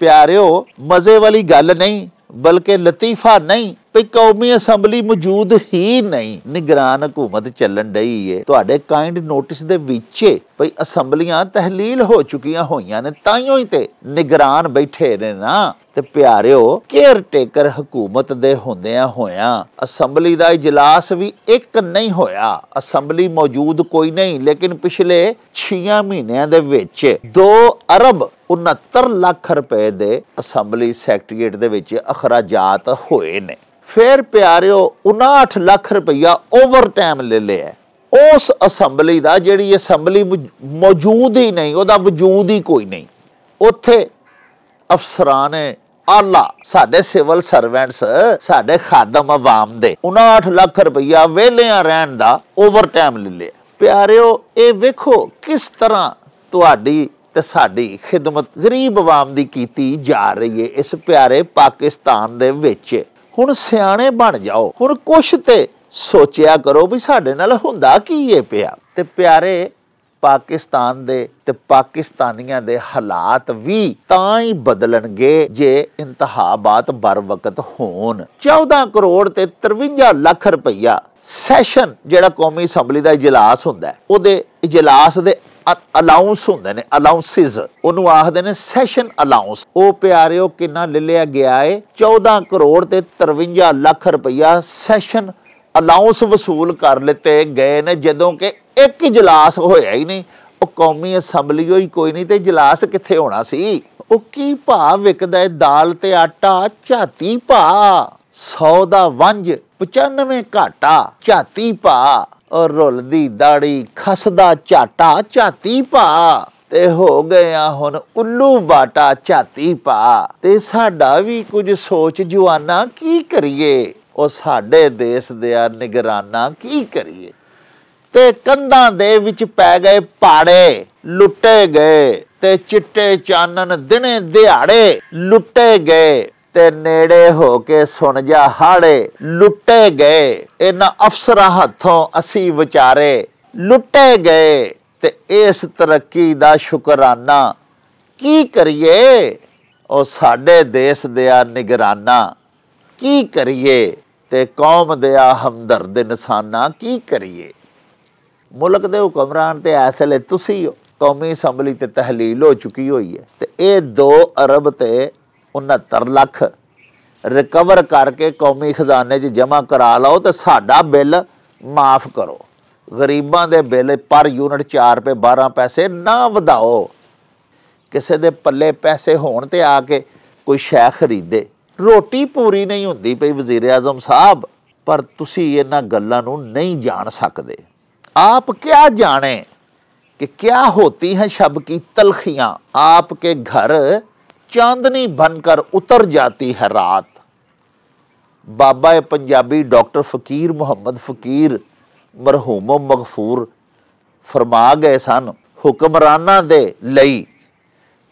ਪਿਆਰਿਓ ਮਜ਼ੇ ਵਾਲੀ ਗੱਲ ਨਹੀਂ ਬਲਕਿ ਲਤੀਫਾ ਨਹੀਂ ਕਿ ਕੌਮੀ ਅਸੈਂਬਲੀ ਮੌਜੂਦ ਹੀ ਨਹੀਂ ਨਿਗਰਾਨ ਹਕੂਮਤ ਚੱਲਣ ਢਈ ਏ ਤੁਹਾਡੇ ਕਾਈਂਡ ਨੋਟਿਸ ਦੇ ਵਿੱਚ ਭਈ ਅਸੈਂਬਲੀਆਂ ਤਹਿਲੀਲ ਹੋ ਚੁੱਕੀਆਂ ਹੋਈਆਂ ਨੇ ਤਾਈਓ ਹੀ ਤੇ ਨਿਗਰਾਨ ਬੈਠੇ ਨੇ ਨਾ ਤੇ ਪਿਆਰਿਓ ਕੇਅਰ ਟੇਕਰ ਹਕੂਮਤ ਦੇ ਹੁੰਦਿਆਂ ਹੋਇਆਂ ਅਸੈਂਬਲੀ ਦਾ ਇਜਲਾਸ ਵੀ ਇੱਕ ਨਹੀਂ ਹੋਇਆ ਅਸੈਂਬਲੀ ਮੌਜੂਦ ਕੋਈ ਨਹੀਂ ਲੇਕਿਨ ਪਿਛਲੇ 6 ਮਹੀਨਿਆਂ ਦੇ ਵਿੱਚ 2 ਅਰਬ 69 ਲੱਖ ਰੁਪਏ ਦੇ ਅਸੈਂਬਲੀ ਸੈਕਟਰੀਏਟ ਦੇ ਵਿੱਚ ਅਖਰਾਜਾਤ ਹੋਏ ਨੇ ਫਿਰ ਪਿਆਰਿਓ 59 ਲੱਖ ਰੁਪਇਆ ਓਵਰ ਟਾਈਮ ਲੈ ਲਿਆ ਉਸ ਅਸੈਂਬਲੀ ਦਾ ਜਿਹੜੀ ਅਸੈਂਬਲੀ ਮੌਜੂਦ ਹੀ ਨਹੀਂ ਉਹਦਾ ਵਜੂਦ ਹੀ ਕੋਈ ਨਹੀਂ ਉੱਥੇ ਅਫਸਰਾਂ ਨੇ ਆਲਾ ਸਾਡੇ ਸਿਵਲ ਸਰਵੈਂਟਸ ਸਾਡੇ ਖਾਦਮ ਆਵਾਮ ਦੇ 59 ਲੱਖ ਰੁਪਇਆ ਵੇਲੇਆਂ ਰਹਿਣ ਦਾ ਓਵਰ ਟਾਈਮ ਲੈ ਲਿਆ ਪਿਆਰਿਓ ਇਹ ਵੇਖੋ ਕਿਸ ਤਰ੍ਹਾਂ ਤੁਹਾਡੀ ਤੇ ਸਾਡੀ ਖਿਦਮਤ ਗਰੀਬ ਆਵਾਮ ਦੀ ਕੀਤੀ ਜਾ ਰਹੀ ਏ ਇਸ ਪਿਆਰੇ ਪਾਕਿਸਤਾਨ ਦੇ ਵਿੱਚ ਹੁਣ ਸਿਆਣੇ ਬਣ ਜਾਓ ਹੁਣ ਕੁਛ ਤੇ ਸੋਚਿਆ ਕਰੋ ਵੀ ਸਾਡੇ ਨਾਲ ਹੁੰਦਾ ਕੀ ਏ ਪਿਆ ਤੇ ਪਿਆਰੇ ਪਾਕਿਸਤਾਨ ਦੇ ਤੇ ਪਾਕਿਸਤਾਨੀਆਂ ਦੇ ਹਾਲਾਤ ਵੀ ਤਾਂ ਹੀ ਬਦਲਣਗੇ ਜੇ ਇੰਤਹਾਬਾਤ ਬਰ ਵਕਤ ਹੋਣ 14 ਕਰੋੜ ਤੇ 53 ਲੱਖ ਰੁਪਈਆ ਸੈਸ਼ਨ ਜਿਹੜਾ ਕੌਮੀ ਅਸੈਂਬਲੀ ਦਾ ਇਜਲਾਸ ਹੁੰਦਾ ਉਹਦੇ ਇਜਲਾਸ ਦੇ ਅਲਾਉਂਸ ਹੁੰਦੇ ਨੇ ਅਲਾਉਂਸਸ ਉਹਨੂੰ ਆਖਦੇ ਨੇ ਸੈਸ਼ਨ ਅਲਾਉਂਸ ਉਹ ਪਿਆਰਿਓ ਕਿੰਨਾ ਲਿਆ ਗਿਆ ਏ 14 ਕਰੋੜ ਤੇ 53 ਲੱਖ ਰੁਪਇਆ ਸੈਸ਼ਨ ਅਲਾਉਂਸ ਵਸੂਲ ਕਰ ਲਿੱਤੇ ਗਏ ਨੇ ਜਦੋਂ ਕਿ ਇੱਕ ਇਜਲਾਸ ਹੋਇਆ ਹੀ ਨਹੀਂ ਉਹ ਕੌਮੀ ਅਸੈਂਬਲੀ ਹੋਈ ਕੋਈ ਨਹੀਂ ਤੇ ਇਜਲਾਸ ਕਿੱਥੇ ਹੋਣਾ ਸੀ ਉਹ ਕੀ ਭਾ ਵਿਕਦਾ ਏ ਦਾਲ ਤੇ ਆਟਾ ਝਾਤੀ ਭਾ 100 ਦਾ ਵੰਜ 95 ਘਾਟਾ ਝਾਤੀ ਭਾ ਔਰ ਰੁੱਲਦੀ ਦਾੜੀ ਖਸਦਾ ਝਾਟਾ ਝਾਤੀ ਪਾ ਤੇ ਹੋ ਗਿਆ ਹੁਣ ਉੱਲੂ ਬਾਟਾ ਝਾਤੀ ਪਾ ਤੇ ਸਾਡਾ ਵੀ ਕੁਝ ਸੋਚ ਜਵਾਨਾ ਕੀ ਕਰੀਏ ਉਹ ਸਾਡੇ ਦੇਸ਼ ਦੇ ਆ ਨਿਗਰਾਨਾ ਕੀ ਕਰੀਏ ਤੇ ਕੰਧਾਂ ਦੇ ਵਿੱਚ ਪੈ ਗਏ ਪਾੜੇ ਲੁੱਟੇ ਗਏ ਤੇ ਚਿੱਟੇ ਚਾਨਣ ਦਿਨੇ ਦਿਹਾੜੇ ਲੁੱਟੇ ਗਏ ਤੇ ਨੇੜੇ ਹੋ ਕੇ ਸੁਣ ਜਾ ਹਾੜੇ ਲੁੱਟੇ ਗਏ ਇਹਨਾਂ ਅਫਸਰਾਂ ਹੱਥੋਂ ਅਸੀਂ ਵਿਚਾਰੇ ਲੁੱਟੇ ਗਏ ਤੇ ਇਸ ਤਰੱਕੀ ਦਾ ਸ਼ੁਕਰਾਨਾ ਕੀ ਕਰੀਏ ਉਹ ਸਾਡੇ ਦੇਸ਼ ਦੇ ਆ ਨਿਗਰਾਨਾ ਕੀ ਕਰੀਏ ਤੇ ਕੌਮ ਦੇ ਆ ਹਮਦਰਦ ਨਿਸ਼ਾਨਾ ਕੀ ਕਰੀਏ ਮੁਲਕ ਦੇ ਹੁਕਮਰਾਨ ਤੇ ਐਸਲੇ ਤੁਸੀਂ ਕੌਮੀ ਅਸੈਂਬਲੀ ਤੇ ਤਹਿਲੀਲ ਹੋ ਚੁੱਕੀ ਹੋਈ ਹੈ ਤੇ ਇਹ 2 ਅਰਬ ਤੇ 69 ਲੱਖ ਰਿਕਵਰ ਕਰਕੇ ਕੌਮੀ ਖਜ਼ਾਨੇ 'ਚ ਜਮ੍ਹਾਂ ਕਰਾ ਲਓ ਤੇ ਸਾਡਾ ਬਿੱਲ ਮਾਫ ਕਰੋ ਗਰੀਬਾਂ ਦੇ ਬਿੱਲ ਪਰ ਯੂਨਿਟ 4 ਰੁਪਏ 12 ਪੈਸੇ ਨਾ ਵਧਾਓ ਕਿਸੇ ਦੇ ਪੱਲੇ ਪੈਸੇ ਹੋਣ ਤੇ ਆ ਕੇ ਕੋਈ ਸ਼ੈ ਖਰੀਦੇ ਰੋਟੀ ਪੂਰੀ ਨਹੀਂ ਹੁੰਦੀ ਪਈ ਵਜ਼ੀਰ ਆਜ਼ਮ ਸਾਹਿਬ ਪਰ ਤੁਸੀਂ ਇਹਨਾਂ ਗੱਲਾਂ ਨੂੰ ਨਹੀਂ ਜਾਣ ਸਕਦੇ ਆਪ ਕਿਆ ਜਾਣੇ ਕਿ ਕਿਆ ਹੋਤੀ ਹੈ ਸ਼ਬ ਕੀ ਤਲਖੀਆਂ ਆਪ ਕੇ ਘਰ चांदनी ਉਤਰ ਜਾਂਦੀ ਹੈ ਰਾਤ ਬਾਬਾ ਇਹ ਪੰਜਾਬੀ ਡਾਕਟਰ ਫਕੀਰ ਮੁਹੰਮਦ ਫਕੀਰ ਮਰਹੂਮ ਮਗਫੂਰ ਫਰਮਾ ਗਏ ਸਨ ਹੁਕਮਰਾਨਾਂ ਦੇ ਲਈ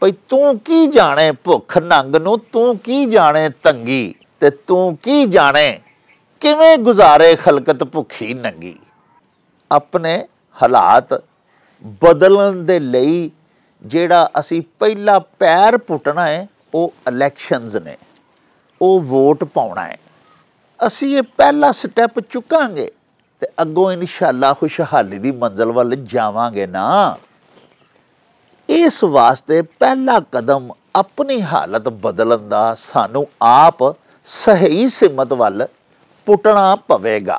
ਭਈ ਤੂੰ ਕੀ ਜਾਣੇ ਭੁੱਖ ਨੰਗ ਨੂੰ ਤੂੰ ਕੀ ਜਾਣੇ ਤੰਗੀ ਤੇ ਤੂੰ ਕੀ ਜਾਣੇ ਕਿਵੇਂ ਗੁਜ਼ਾਰੇ ਖਲਕਤ ਭੁੱਖੀ ਨੰਗੀ ਆਪਣੇ ਹਾਲਾਤ ਬਦਲਣ ਦੇ ਲਈ ਜਿਹੜਾ ਅਸੀਂ ਪਹਿਲਾ ਪੈਰ ਪੁੱਟਣਾ ਹੈ ਉਹ ਇਲੈਕਸ਼ਨਸ ਨੇ ਉਹ ਵੋਟ ਪਾਉਣਾ ਹੈ ਅਸੀਂ ਇਹ ਪਹਿਲਾ ਸਟੈਪ ਚੁੱਕਾਂਗੇ ਤੇ ਅੱਗੋਂ ਇਨਸ਼ਾਅੱਲਾ ਖੁਸ਼ਹਾਲੀ ਦੀ ਮੰਜ਼ਲ ਵੱਲ ਜਾਵਾਂਗੇ ਨਾ ਇਸ ਵਾਸਤੇ ਪਹਿਲਾ ਕਦਮ ਆਪਣੀ ਹਾਲਤ ਬਦਲਣ ਦਾ ਸਾਨੂੰ ਆਪ ਸਹੀ ਸਿਮਤ ਵੱਲ ਪੁੱਟਣਾ ਪਵੇਗਾ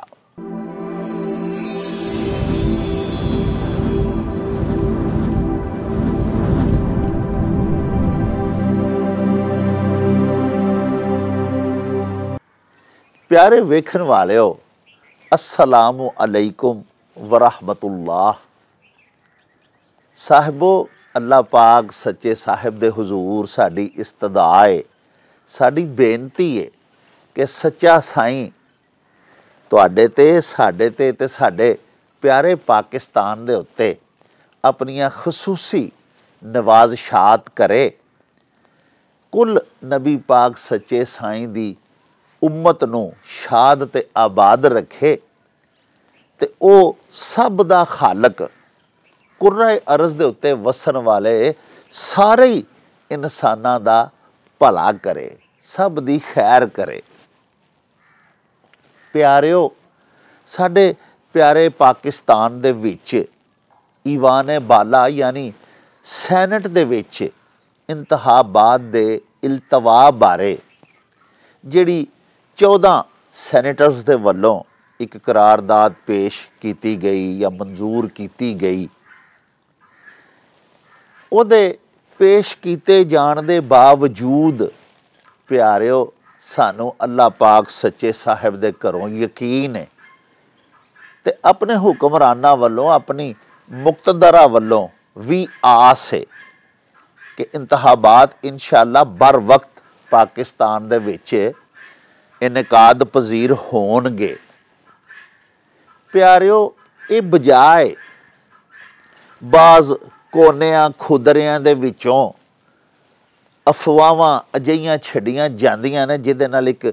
ਪਿਆਰੇ ਵੇਖਣ ਵਾਲਿਓ ਅਸਲਾਮੁ ਅਲੈਕੁਮ ਵਰਹਮਤੁਲਲਾਹ ਸਾਹਿਬੋ ਅੱਲਾ ਪਾਕ ਸੱਚੇ ਸਾਹਿਬ ਦੇ ਹਜ਼ੂਰ ਸਾਡੀ ਇਸਤਦਾ ਹੈ ਸਾਡੀ ਬੇਨਤੀ ਹੈ ਕਿ ਸੱਚਾ ਸਾਈਂ ਤੁਹਾਡੇ ਤੇ ਸਾਡੇ ਤੇ ਤੇ ਸਾਡੇ ਪਿਆਰੇ ਪਾਕਿਸਤਾਨ ਦੇ ਉੱਤੇ ਆਪਣੀਆਂ ਖਸੂਸੀ ਨਵਾਜ਼ਸ਼ਾਤ ਕਰੇ ਕੁੱਲ ਨਬੀ ਪਾਕ ਸੱਚੇ ਸਾਈਂ ਦੀ ਉਮਤ ਨੂੰ ਸ਼ਾਦ ਤੇ ਆਬਾਦ ਰੱਖੇ ਤੇ ਉਹ ਸਭ ਦਾ ਖਾਲਕ ਕੁਰਾਏ ਅਰਜ਼ ਦੇ ਉੱਤੇ ਵਸਣ ਵਾਲੇ ਸਾਰੇ ਇਨਸਾਨਾਂ ਦਾ ਭਲਾ ਕਰੇ ਸਭ ਦੀ ਖੈਰ ਕਰੇ ਪਿਆਰਿਓ ਸਾਡੇ ਪਿਆਰੇ ਪਾਕਿਸਤਾਨ ਦੇ ਵਿੱਚ ਈਵਾਨ ਬਾਲਾ ਯਾਨੀ ਸੈਨੇਟ ਦੇ ਵਿੱਚ ਇੰਤਹਾਬਾਦ ਦੇ ਇਲਤਵਾ ਬਾਰੇ ਜਿਹੜੀ 14 ਸੈਨੇਟਰਸ ਦੇ ਵੱਲੋਂ ਇੱਕ ਕਰਾਰਦਾਦ ਪੇਸ਼ ਕੀਤੀ ਗਈ ਜਾਂ ਮਨਜ਼ੂਰ ਕੀਤੀ ਗਈ ਉਹਦੇ ਪੇਸ਼ ਕੀਤੇ ਜਾਣ ਦੇ ਬਾਵਜੂਦ ਪਿਆਰਿਓ ਸਾਨੂੰ ਅੱਲਾ ਪਾਕ ਸੱਚੇ ਸਾਹਿਬ ਦੇ ਘਰੋਂ ਯਕੀਨ ਹੈ ਤੇ ਆਪਣੇ ਹੁਕਮਰਾਨਾਂ ਵੱਲੋਂ ਆਪਣੀ ਮੁਕਤਦਰਾ ਵੱਲੋਂ ਵੀ ਆਸ ਹੈ ਕਿ ਇੰਤਖਾਬਾਤ ਇਨਸ਼ਾਅੱਲਾ ਬਰ ਵਕਤ ਪਾਕਿਸਤਾਨ ਦੇ ਵਿੱਚ ਇਨਕਾਦ ਪਜ਼ੀਰ ਹੋਣਗੇ ਪਿਆਰਿਓ ਇਹ ਬਜਾਏ ਬਾਜ਼ ਕੋਨਿਆਂ ਖੁਦਰਿਆਂ ਦੇ ਵਿੱਚੋਂ ਅਫਵਾਹਾਂ ਅਜਈਆਂ ਛੱਡੀਆਂ ਜਾਂਦੀਆਂ ਨੇ ਜਿਹਦੇ ਨਾਲ ਇੱਕ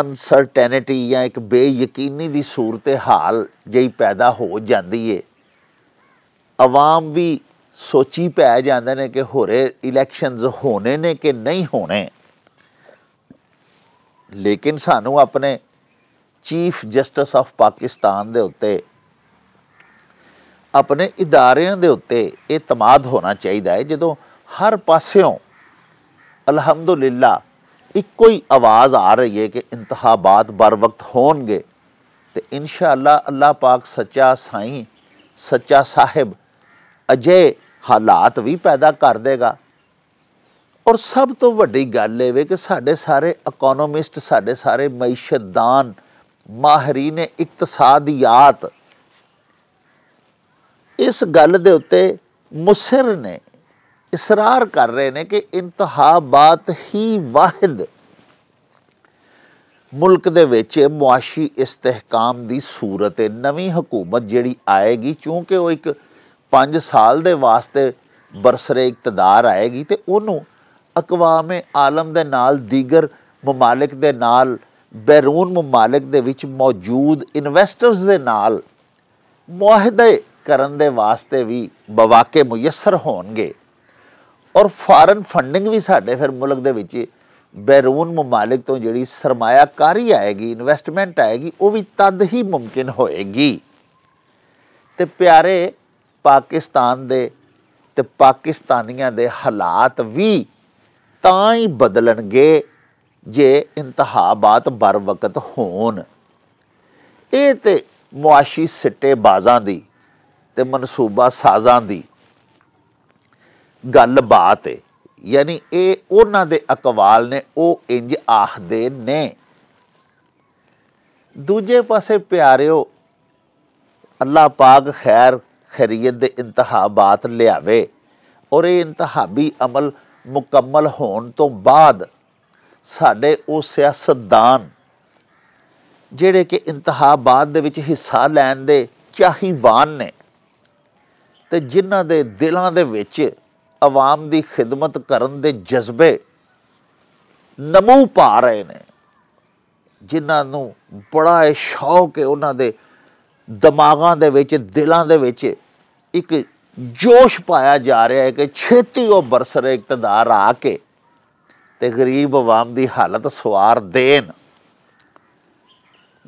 ਅਨਸਰਟੇਨਿਟੀ ਜਾਂ ਇੱਕ ਬੇਯਕੀਨੀ ਦੀ ਸੂਰਤ ਹਾਲ ਜਈ ਪੈਦਾ ਹੋ ਜਾਂਦੀ ਏ ਆਵਾਮ ਵੀ ਸੋਚੀ ਪੈ ਜਾਂਦੇ ਨੇ ਕਿ ਹੋਰੇ ਇਲੈਕਸ਼ਨਸ ਹੋਣੇ ਨੇ ਕਿ ਨਹੀਂ ਹੋਣੇ ਲੇਕਿਨ ਸਾਨੂੰ ਆਪਣੇ ਚੀਫ ਜਸਟਿਸ ਆਫ ਪਾਕਿਸਤਾਨ ਦੇ ਉੱਤੇ ਆਪਣੇ ਇਦਾਰਿਆਂ ਦੇ ਉੱਤੇ ਇਹ ਤਮਾਦ ਹੋਣਾ ਚਾਹੀਦਾ ਹੈ ਜਦੋਂ ਹਰ ਪਾਸਿਓਂ ਅਲਹਮਦੁਲਿਲਾ ਇੱਕੋ ਹੀ ਆਵਾਜ਼ ਆ ਰਹੀ ਹੈ ਕਿ ਇੰਤਖਾਬਾਤ ਬਰ ਵਕਤ ਹੋਣਗੇ ਤੇ ਇਨਸ਼ਾ ਅੱਲਾ ਅੱਲਾ ਪਾਕ ਸੱਚਾ ਸਾਈਂ ਸੱਚਾ ਸਾਹਿਬ ਅਜੇ ਹਾਲਾਤ ਵੀ ਪੈਦਾ ਕਰ ਦੇਗਾ ਔਰ ਸਭ ਤੋਂ ਵੱਡੀ ਗੱਲ ਇਹ ਵੇ ਕਿ ਸਾਡੇ ਸਾਰੇ ਇਕਨੋਮਿਸਟ ਸਾਡੇ ਸਾਰੇ ਮਈਸ਼ਤਦਾਨ ਮਾਹਰੀਨ ਇਕਤਸਾਦੀਆਤ ਇਸ ਗੱਲ ਦੇ ਉੱਤੇ ਮੁਸਰ ਨੇ ਇਸਰਾਰ ਕਰ ਰਹੇ ਨੇ ਕਿ ਬਾਤ ਹੀ ਵਾਹਿਦ ਮੁਲਕ ਦੇ ਵਿੱਚ ਮੁਆਸ਼ੀ ਇਸਤਿਹਕਾਮ ਦੀ ਸੂਰਤ ਹੈ ਨਵੀਂ ਹਕੂਮਤ ਜਿਹੜੀ ਆਏਗੀ ਕਿਉਂਕਿ ਉਹ ਇੱਕ 5 ਸਾਲ ਦੇ ਵਾਸਤੇ ਬਰਸਰੇ ਇਕਤਦਾਰ ਆਏਗੀ ਤੇ ਉਹਨੂੰ ਅਕਵਾਮ ਆਲਮ ਦੇ ਨਾਲ ਦੀਗਰ ਮਮਾਲਕ ਦੇ ਨਾਲ ਬੈਰੂਨ ਮਮਾਲਕ ਦੇ ਵਿੱਚ ਮੌਜੂਦ ਇਨਵੈਸਟਰਸ ਦੇ ਨਾਲ ਮੁਆਹਦੇ ਕਰਨ ਦੇ ਵਾਸਤੇ ਵੀ ਬਵਾਕੇ ਮੁਯਸਰ ਹੋਣਗੇ ਔਰ ਫਾਰਨ ਫੰਡਿੰਗ ਵੀ ਸਾਡੇ ਫਿਰ ਮੁਲਕ ਦੇ ਵਿੱਚ ਬੈਰੂਨ ਮਮਾਲਕ ਤੋਂ ਜਿਹੜੀ ਸਰਮਾਇਆਕਾਰੀ ਆਏਗੀ ਇਨਵੈਸਟਮੈਂਟ ਆਏਗੀ ਉਹ ਵੀ ਤਦ ਹੀ ਮੁਮਕਿਨ ਹੋਏਗੀ ਤੇ ਪਿਆਰੇ ਪਾਕਿਸਤਾਨ ਦੇ ਤੇ ਪਾਕਿਸਤਾਨੀਆਂ ਦੇ ਹਾਲਾਤ ਵੀ ਤਾਂ ਹੀ ਬਦਲਣਗੇ ਜੇ ਇੰਤਹਾਬਾਤ ਬਰ ਵਕਤ ਹੋਣ ਇਹ ਤੇ ਮੁਆਸ਼ੀ ਸਿੱਟੇ ਬਾਜ਼ਾਂ ਦੀ ਤੇ ਮਨਸੂਬਾ ਸਾਜ਼ਾਂ ਦੀ ਗੱਲਬਾਤ ਹੈ ਯਾਨੀ ਇਹ ਉਹਨਾਂ ਦੇ ਅਕਵਾਲ ਨੇ ਉਹ ਇੰਜ ਆਖਦੇ ਨੇ ਦੂਜੇ ਪਾਸੇ ਪਿਆਰਿਓ ਅੱਲਾ ਪਾਕ ਖੈਰ ਖਰੀਅਤ ਦੇ ਇੰਤਹਾਬਾਤ ਲਿਆਵੇ ਔਰ ਇਹ ਇੰਤਹਾਬੀ ਅਮਲ ਮੁਕੰਮਲ ਹੋਣ ਤੋਂ ਬਾਅਦ ਸਾਡੇ ਉਹ ਸਿਆਸਤਦਾਨ ਜਿਹੜੇ ਕਿ ਇੰਤਹਾਬਾਦ ਦੇ ਵਿੱਚ ਹਿੱਸਾ ਲੈਣ ਦੇ ਚਾਹੀਵਾਨ ਨੇ ਤੇ ਜਿਨ੍ਹਾਂ ਦੇ ਦਿਲਾਂ ਦੇ ਵਿੱਚ ਆਵਾਮ ਦੀ ਖਿਦਮਤ ਕਰਨ ਦੇ ਜਜ਼ਬੇ ਨਮੂ ਪਾ ਰਹੇ ਨੇ ਜਿਨ੍ਹਾਂ ਨੂੰ ਬੜਾ ਸ਼ੌਕ ਹੈ ਉਹਨਾਂ ਦੇ ਦਿਮਾਗਾਂ ਦੇ ਵਿੱਚ ਦਿਲਾਂ ਦੇ ਵਿੱਚ ਇੱਕ ਜੋਸ਼ ਪਾਇਆ ਜਾ ਰਿਹਾ ਹੈ ਕਿ ਛੇਤੀ ਉਹ ਬਰਸਰੇ ਇਕਤਦਾਰ ਆ ਕੇ ਤੇ ਗਰੀਬ ਆਵਾਮ ਦੀ ਹਾਲਤ ਸਵਾਰ ਦੇਣ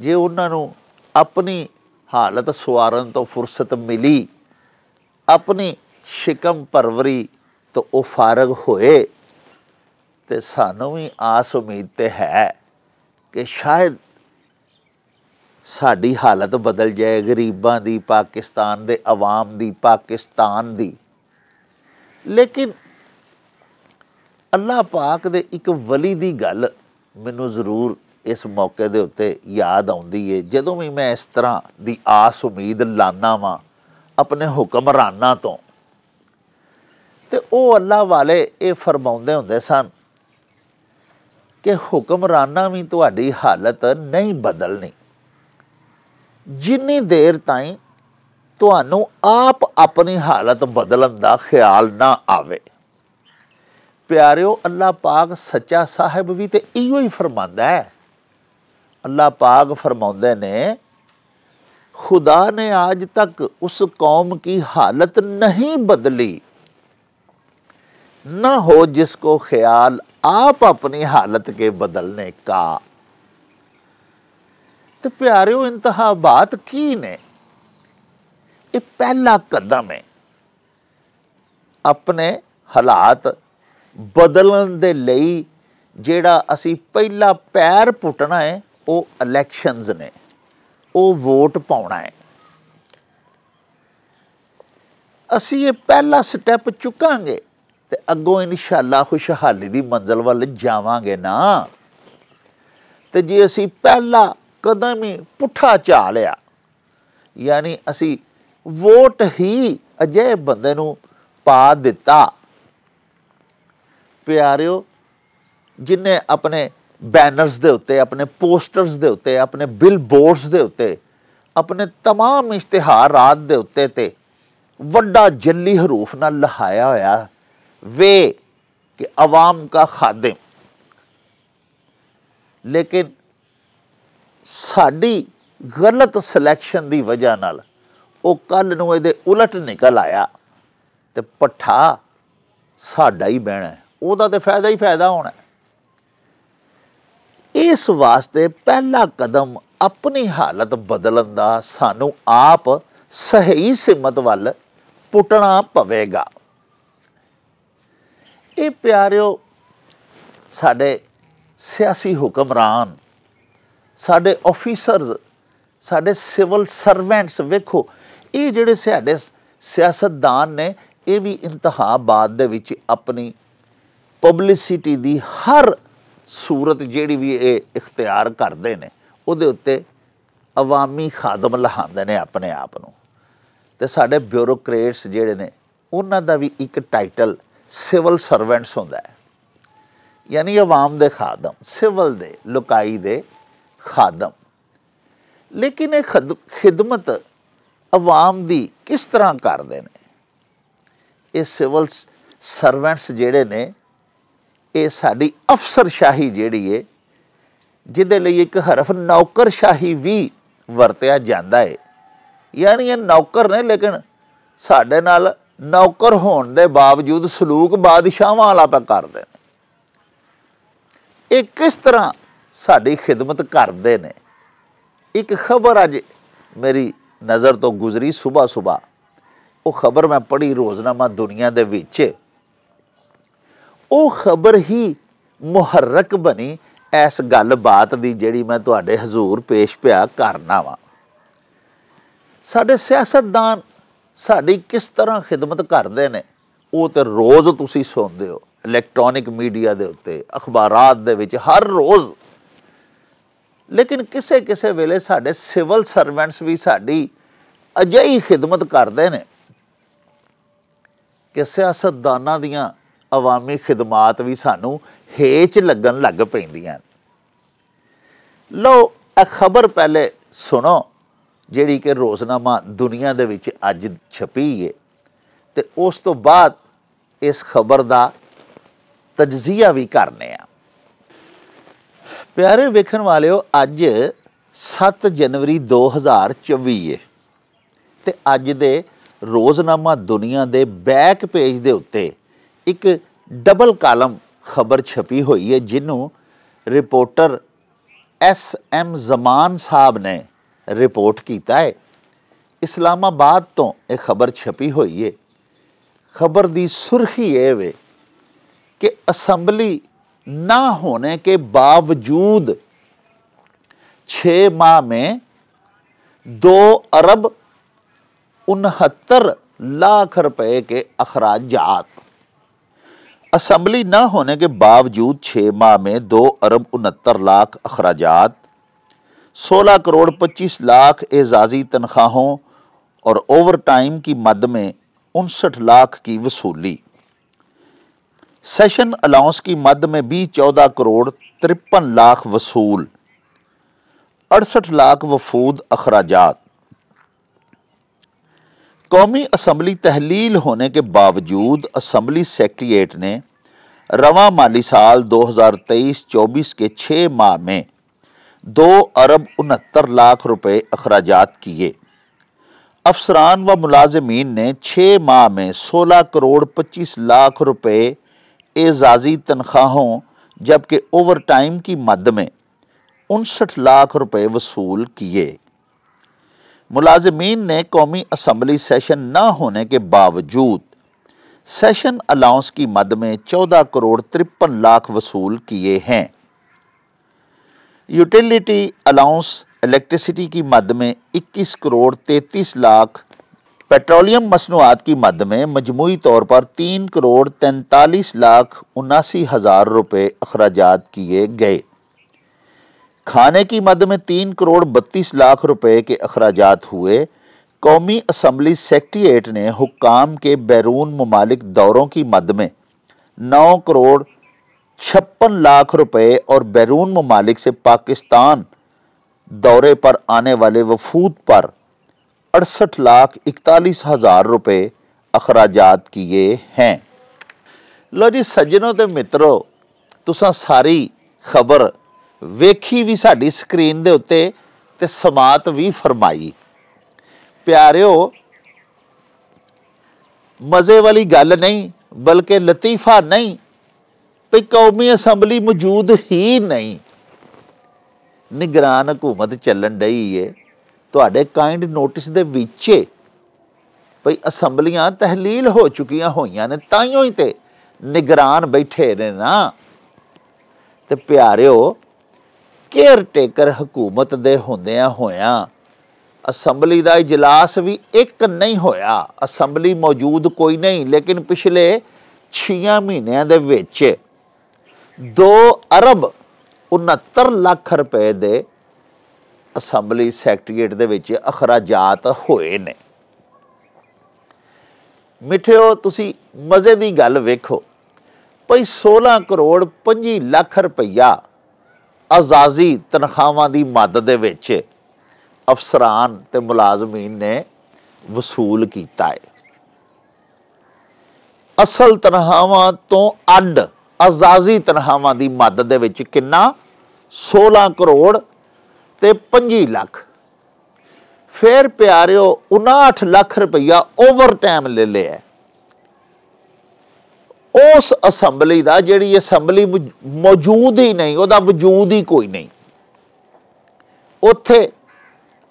ਜੇ ਉਹਨਾਂ ਨੂੰ ਆਪਣੀ ਹਾਲਤ ਸਵਾਰਨ ਤੋਂ ਫੁਰਸਤ ਮਿਲੀ ਆਪਣੀ ਸ਼ਿਕਮ ਪਰਵਰੀ ਤੋਂ ਉਹ ਫਾਰਗ ਹੋਏ ਤੇ ਸਾਨੂੰ ਵੀ ਆਸ ਉਮੀਦ ਤੇ ਹੈ ਕਿ ਸ਼ਾਇਦ ਸਾਡੀ ਹਾਲਤ ਬਦਲ ਜਾਏ ਗਰੀਬਾਂ ਦੀ ਪਾਕਿਸਤਾਨ ਦੇ ਆਵਾਮ ਦੀ ਪਾਕਿਸਤਾਨ ਦੀ ਲੇਕਿਨ ਅੱਲਾਹ ਪਾਕ ਦੇ ਇੱਕ ਵਲੀ ਦੀ ਗੱਲ ਮੈਨੂੰ ਜ਼ਰੂਰ ਇਸ ਮੌਕੇ ਦੇ ਉੱਤੇ ਯਾਦ ਆਉਂਦੀ ਏ ਜਦੋਂ ਵੀ ਮੈਂ ਇਸ ਤਰ੍ਹਾਂ ਦੀ ਆਸ ਉਮੀਦ ਲਾਨਾ ਵਾਂ ਆਪਣੇ ਹੁਕਮਰਾਨਾਂ ਤੋਂ ਤੇ ਉਹ ਅੱਲਾਹ ਵਾਲੇ ਇਹ ਫਰਮਾਉਂਦੇ ਹੁੰਦੇ ਸਨ ਕਿ ਹੁਕਮਰਾਨਾਂ ਵੀ ਤੁਹਾਡੀ ਹਾਲਤ ਨਹੀਂ ਬਦਲਣੀ ਜਿੰਨੀ ਦੇਰ ਤਾਈਂ ਤੁਹਾਨੂੰ ਆਪ ਆਪਣੀ ਹਾਲਤ ਬਦਲਣ ਦਾ ਖਿਆਲ ਨਾ ਆਵੇ ਪਿਆਰਿਓ ਅੱਲਾ ਪਾਕ ਸੱਚਾ ਸਾਹਿਬ ਵੀ ਤੇ ਇਹੋ ਹੀ ਫਰਮਾਂਦਾ ਹੈ ਅੱਲਾ ਪਾਕ ਫਰਮਾਉਂਦੇ ਨੇ खुदा ने आज तक उस कौम की हालत नहीं बदली न हो जिसको ख्याल आप अपनी हालत के बदलने का ਤੇ ਪਿਆਰਿਓ ਇੰਤਹਾ ਬਾਤ ਕੀ ਨੇ ਇਹ ਪਹਿਲਾ ਕਦਮ ਹੈ ਆਪਣੇ ਹਾਲਾਤ ਬਦਲਣ ਦੇ ਲਈ ਜਿਹੜਾ ਅਸੀਂ ਪਹਿਲਾ ਪੈਰ ਪੁੱਟਣਾ ਹੈ ਉਹ ਇਲੈਕਸ਼ਨਸ ਨੇ ਉਹ ਵੋਟ ਪਾਉਣਾ ਹੈ ਅਸੀਂ ਇਹ ਪਹਿਲਾ ਸਟੈਪ ਚੁੱਕਾਂਗੇ ਤੇ ਅੱਗੋਂ ਇਨਸ਼ਾਅੱਲਾ ਖੁਸ਼ਹਾਲੀ ਦੀ ਮੰਜ਼ਲ ਵੱਲ ਜਾਵਾਂਗੇ ਨਾ ਤੇ ਜੇ ਅਸੀਂ ਪਹਿਲਾ ਕਦਮ ਹੀ ਪੁੱਠਾ ਚਾ ਲਿਆ ਯਾਨੀ ਅਸੀਂ ਵੋਟ ਹੀ ਅਜੇ ਬੰਦੇ ਨੂੰ ਪਾ ਦਿੱਤਾ ਪਿਆਰਿਓ ਜਿਨੇ ਆਪਣੇ ਬੈਨਰਸ ਦੇ ਉੱਤੇ ਆਪਣੇ ਪੋਸਟਰਸ ਦੇ ਉੱਤੇ ਆਪਣੇ ਬਿਲਬੋਰਡਸ ਦੇ ਉੱਤੇ ਆਪਣੇ तमाम ਰਾਤ ਦੇ ਉੱਤੇ ਤੇ ਵੱਡਾ ਜੱਲੀ ਹਰੂਫ ਨਾਲ ਲਹਾਇਆ ਹੋਇਆ ਵੇ ਕਿ ਆਵਾਮ ਦਾ ਖਾਦਮ ਲੇਕਿਨ ਸਾਡੀ ਗਲਤ ਸਿਲੈਕਸ਼ਨ ਦੀ ਵਜ੍ਹਾ ਨਾਲ ਉਹ ਕੱਲ ਨੂੰ ਇਹਦੇ ਉਲਟ ਨਿਕਲ ਆਇਆ ਤੇ ਪੱਠਾ ਸਾਡਾ ਹੀ ਬਹਿਣਾ ਉਹਦਾ ਤੇ ਫਾਇਦਾ ਹੀ ਫਾਇਦਾ ਹੋਣਾ ਇਸ ਵਾਸਤੇ ਪਹਿਲਾ ਕਦਮ ਆਪਣੀ ਹਾਲਤ ਬਦਲਣ ਦਾ ਸਾਨੂੰ ਆਪ ਸਹੀ ਸਿਮਤ ਵੱਲ ਪੁੱਟਣਾ ਪਵੇਗਾ ਇਹ ਪਿਆਰਿਓ ਸਾਡੇ ਸਿਆਸੀ ਹੁਕਮਰਾਨ ਸਾਡੇ ਆਫੀਸਰਸ ਸਾਡੇ ਸਿਵਲ ਸਰਵੈਂਟਸ ਵੇਖੋ ਇਹ ਜਿਹੜੇ ਸਾਡੇ ਸਿਆਸਤਦਾਨ ਨੇ ਇਹ ਵੀ ਬਾਦ ਦੇ ਵਿੱਚ ਆਪਣੀ ਪਬਲਿਸਿਟੀ ਦੀ ਹਰ ਸੂਰਤ ਜਿਹੜੀ ਵੀ ਇਹ ਇਖਤਿਆਰ ਕਰਦੇ ਨੇ ਉਹਦੇ ਉੱਤੇ ਆਵਾਮੀ ਖਾਦਮ ਲਹਾਉਂਦੇ ਨੇ ਆਪਣੇ ਆਪ ਨੂੰ ਤੇ ਸਾਡੇ ਬਿਊਰੋਕ੍ਰੇਟਸ ਜਿਹੜੇ ਨੇ ਉਹਨਾਂ ਦਾ ਵੀ ਇੱਕ ਟਾਈਟਲ ਸਿਵਲ ਸਰਵੈਂਟਸ ਹੁੰਦਾ ਹੈ ਯਾਨੀ ਆਵਾਮ ਦੇ ਖਾਦਮ ਸਿਵਲ ਦੇ ਲੋਕਾਈ ਦੇ ਖਾਦਮ ਲੇਕਿਨ ਇਹ ਖਿਦਮਤ ਆਵਾਮ ਦੀ ਕਿਸ ਤਰ੍ਹਾਂ ਕਰਦੇ ਨੇ ਇਹ ਸਿਵਲ ਸਰਵੈਂਟਸ ਜਿਹੜੇ ਨੇ ਇਹ ਸਾਡੀ ਅਫਸਰਸ਼ਾਹੀ ਜਿਹੜੀ ਏ ਜਿਹਦੇ ਲਈ ਇੱਕ ਹਰਫ ਨੌਕਰਸ਼ਾਹੀ ਵੀ ਵਰਤਿਆ ਜਾਂਦਾ ਏ ਯਾਨੀ ਇਹ ਨੌਕਰ ਨੇ ਲੇਕਿਨ ਸਾਡੇ ਨਾਲ ਨੌਕਰ ਹੋਣ ਦੇ ਬਾਵਜੂਦ ਸਲੂਕ ਬਾਦਸ਼ਾਹਾਂ ਵਾਲਾ ਪਾ ਕਰਦੇ ਨੇ ਇਹ ਕਿਸ ਤਰ੍ਹਾਂ ਸਾਡੀ ਖਿਦਮਤ ਕਰਦੇ ਨੇ ਇੱਕ ਖਬਰ ਅੱਜ ਮੇਰੀ ਨਜ਼ਰ ਤੋਂ ਗੁਜ਼ਰੀ ਸਵੇਰ ਸਵੇਰ ਉਹ ਖਬਰ ਮੈਂ ਪੜ੍ਹੀ ਰੋਜ਼ਨਾਮਾ ਦੁਨੀਆ ਦੇ ਵਿੱਚ ਉਹ ਖਬਰ ਹੀ ਮੁਹਰਕ ਬਣੀ ਇਸ ਗੱਲਬਾਤ ਦੀ ਜਿਹੜੀ ਮੈਂ ਤੁਹਾਡੇ ਹਜ਼ੂਰ ਪੇਸ਼ ਪਿਆ ਕਰਨਾ ਵਾ ਸਾਡੇ ਸਿਆਸਤਦਾਨ ਸਾਡੀ ਕਿਸ ਤਰ੍ਹਾਂ ਖਿਦਮਤ ਕਰਦੇ ਨੇ ਉਹ ਤੇ ਰੋਜ਼ ਤੁਸੀਂ ਸੁਣਦੇ ਹੋ ਇਲੈਕਟ੍ਰੋਨਿਕ ਮੀਡੀਆ ਦੇ ਉੱਤੇ ਅਖਬਾਰਾਂ ਦੇ ਵਿੱਚ ਹਰ ਰੋਜ਼ ਲੇਕਿਨ ਕਿਸੇ ਕਿਸੇ ਵੇਲੇ ਸਾਡੇ ਸਿਵਲ ਸਰਵੈਂਟਸ ਵੀ ਸਾਡੀ ਅਜਿਹੀ ਖਿਦਮਤ ਕਰਦੇ ਨੇ ਕਿ ਸਿਆਸਤਦਾਨਾਂ ਦੀਆਂ ਆਵਾਮੀ ਖਿਦਮਾਤ ਵੀ ਸਾਨੂੰ ਹੇਚ ਲੱਗਣ ਲੱਗ ਪੈਂਦੀਆਂ ਲੋ ਇਹ ਖਬਰ ਪਹਿਲੇ ਸੁਣੋ ਜਿਹੜੀ ਕਿ ਰੋਜ਼ਨਾਮਾ ਦੁਨੀਆ ਦੇ ਵਿੱਚ ਅੱਜ ਛਪੀ ਏ ਤੇ ਉਸ ਤੋਂ ਬਾਅਦ ਇਸ ਖਬਰ ਦਾ ਤਜਜ਼ੀਆ ਵੀ ਕਰਨੇ ਆ ਪਿਆਰੇ ਵੇਖਣ ਵਾਲਿਓ ਅੱਜ 7 ਜਨਵਰੀ 2024 ਹੈ ਤੇ ਅੱਜ ਦੇ ਰੋਜ਼ਨਾਮਾ ਦੁਨੀਆ ਦੇ ਬੈਕ ਪੇਜ ਦੇ ਉੱਤੇ ਇੱਕ ਡਬਲ ਕਾਲਮ ਖਬਰ ਛਪੀ ਹੋਈ ਹੈ ਜਿਹਨੂੰ ਰਿਪੋਰਟਰ ਐਸ ਐਮ ਜ਼ਮਾਨ ਸਾਹਿਬ ਨੇ ਰਿਪੋਰਟ ਕੀਤਾ ਹੈ ਇਸਲਾਮਾਬਾਦ ਤੋਂ ਇਹ ਖਬਰ ਛਪੀ ਹੋਈ ਹੈ ਖਬਰ ਦੀ ਸੁਰਖੀ ਇਹ ਵੇ ਕਿ ਅਸੈਂਬਲੀ ना होने के बावजूद छ माह में दो अरब उनहत्तर लाख रुपए के अखराजात असम्बली ना होने के बावजूद छ माह में दो अरब उनहत्तर लाख अखराजात सोलह करोड़ पच्चीस लाख एजाजी तनख्वाहों और ओवर टाइम की मद में उनसठ लाख की वसूली सेशन अलाउंस की मद में भी चौदह करोड़ तिरपन लाख वसूल अड़सठ लाख वफूद अखराज कौमी असम्बली तहलील होने के बावजूद असम्बली सेक्रट्रिएट ने रवा माली साल 2023-24 के छः माह में दो अरब उनहत्तर लाख रुपए अखराज किए अफसरान व मुलाजमीन ने छः माह में सोलह करोड़ पच्चीस लाख रुपए एजाजी तनख्वाहों जबकि ओवर टाइम की मद में उनसठ लाख रुपए वसूल किए मुलाजमीन ने कौमी असम्बली सेशन न होने के बावजूद सेशन अलाउंस की मद में चौदह करोड़ तिरपन लाख वसूल किए हैं यूटिलिटी अलाउंस इलेक्ट्रिसिटी की मद में इक्कीस करोड़ तैतीस लाख पेट्रोलियम मसनूआत की मद में मजमू तौर पर तीन करोड़ तैंतालीस लाख उनासी हज़ार रुपये अखराज किए गए खाने की मद में तीन करोड़ बत्तीस लाख रुपये के अखराज हुए कौमी असम्बली सेक्रट्रिएट ने हुकाम के बैरून ममालिक दौरों की मद में नौ करोड़ छप्पन लाख रुपये और बैरून ममालिक से पाकिस्तान दौरे पर आने वाले वफूद पर अड़सठ लाख इकतालीस हज़ार रुपये ਅਖਰਾਜਾਤ ਕੀਏ ਹੈ ਲੋ ਜੀ ਸੱਜਣੋ ਤੇ ਮਿੱਤਰੋ ਤੁਸੀਂ ਸਾਰੀ ਖਬਰ ਵੇਖੀ ਵੀ ਸਾਡੀ ਸਕਰੀਨ ਦੇ ਉੱਤੇ ਤੇ ਸਮਾਤ ਵੀ ਫਰਮਾਈ ਪਿਆਰਿਓ ਮਜ਼ੇ ਵਾਲੀ ਗੱਲ ਨਹੀਂ ਬਲਕਿ ਲਤੀਫਾ ਨਹੀਂ ਕਿ ਕੌਮੀ ਅਸੈਂਬਲੀ ਮੌਜੂਦ ਹੀ ਨਹੀਂ ਨਿਗਰਾਨ ਹਕੂਮਤ ਚੱਲਣ ਡਈ ਏ ਤੁਹਾਡੇ ਕਾਈਂਡ ਨੋਟਿਸ ਦੇ ਵਿੱਚ ਭਈ ਅਸੈਂਬਲੀਆਂ ਤਹਿਲੀਲ ਹੋ ਚੁੱਕੀਆਂ ਹੋਈਆਂ ਨੇ ਤਾਂ ਹੀ ਤੇ ਨਿਗਰਾਨ ਬੈਠੇ ਨੇ ਨਾ ਤੇ ਪਿਆਰਿਓ ਕੇਅਰ ਟੇਕਰ ਹਕੂਮਤ ਦੇ ਹੁੰਦਿਆਂ ਹੋਇਆਂ ਅਸੈਂਬਲੀ ਦਾ ਇਜਲਾਸ ਵੀ ਇੱਕ ਨਹੀਂ ਹੋਇਆ ਅਸੈਂਬਲੀ ਮੌਜੂਦ ਕੋਈ ਨਹੀਂ ਲੇਕਿਨ ਪਿਛਲੇ 6 ਮਹੀਨਿਆਂ ਦੇ ਵਿੱਚ 2 ਅਰਬ 69 ਲੱਖ ਰੁਪਏ ਦੇ ਅਸੈਂਬਲੀ ਸੈਕਟਰੀਏਟ ਦੇ ਵਿੱਚ ਅਖਰਾਜਾਤ ਹੋਏ ਨੇ ਮਿੱਠਿਓ ਤੁਸੀਂ ਮਜ਼ੇ ਦੀ ਗੱਲ ਵੇਖੋ ਭਈ 16 ਕਰੋੜ 25 ਲੱਖ ਰੁਪਈਆ ਆਜ਼ਾਦੀ ਤਨਖਾਹਾਂ ਦੀ ਮਦਦ ਦੇ ਵਿੱਚ ਅਫਸਰਾਨ ਤੇ ਮੁਲਾਜ਼ਮੀਨ ਨੇ ਵਸੂਲ ਕੀਤਾ ਹੈ ਅਸਲ ਤਨਖਾਹਾਂ ਤੋਂ ਅੱਡ ਆਜ਼ਾਦੀ ਤਨਖਾਹਾਂ ਦੀ ਮਦਦ ਦੇ ਵਿੱਚ ਕਿੰਨਾ 16 ਕਰੋੜ ਤੇ 25 ਲੱਖ ਫੇਰ ਪਿਆਰਿਓ 59 ਲੱਖ ਰੁਪਈਆ ਓਵਰ ਟਾਈਮ ਲੈ ਲਿਆ ਉਸ ਅਸੈਂਬਲੀ ਦਾ ਜਿਹੜੀ ਅਸੈਂਬਲੀ ਮੌਜੂਦ ਹੀ ਨਹੀਂ ਉਹਦਾ ਵਜੂਦ ਹੀ ਕੋਈ ਨਹੀਂ ਉੱਥੇ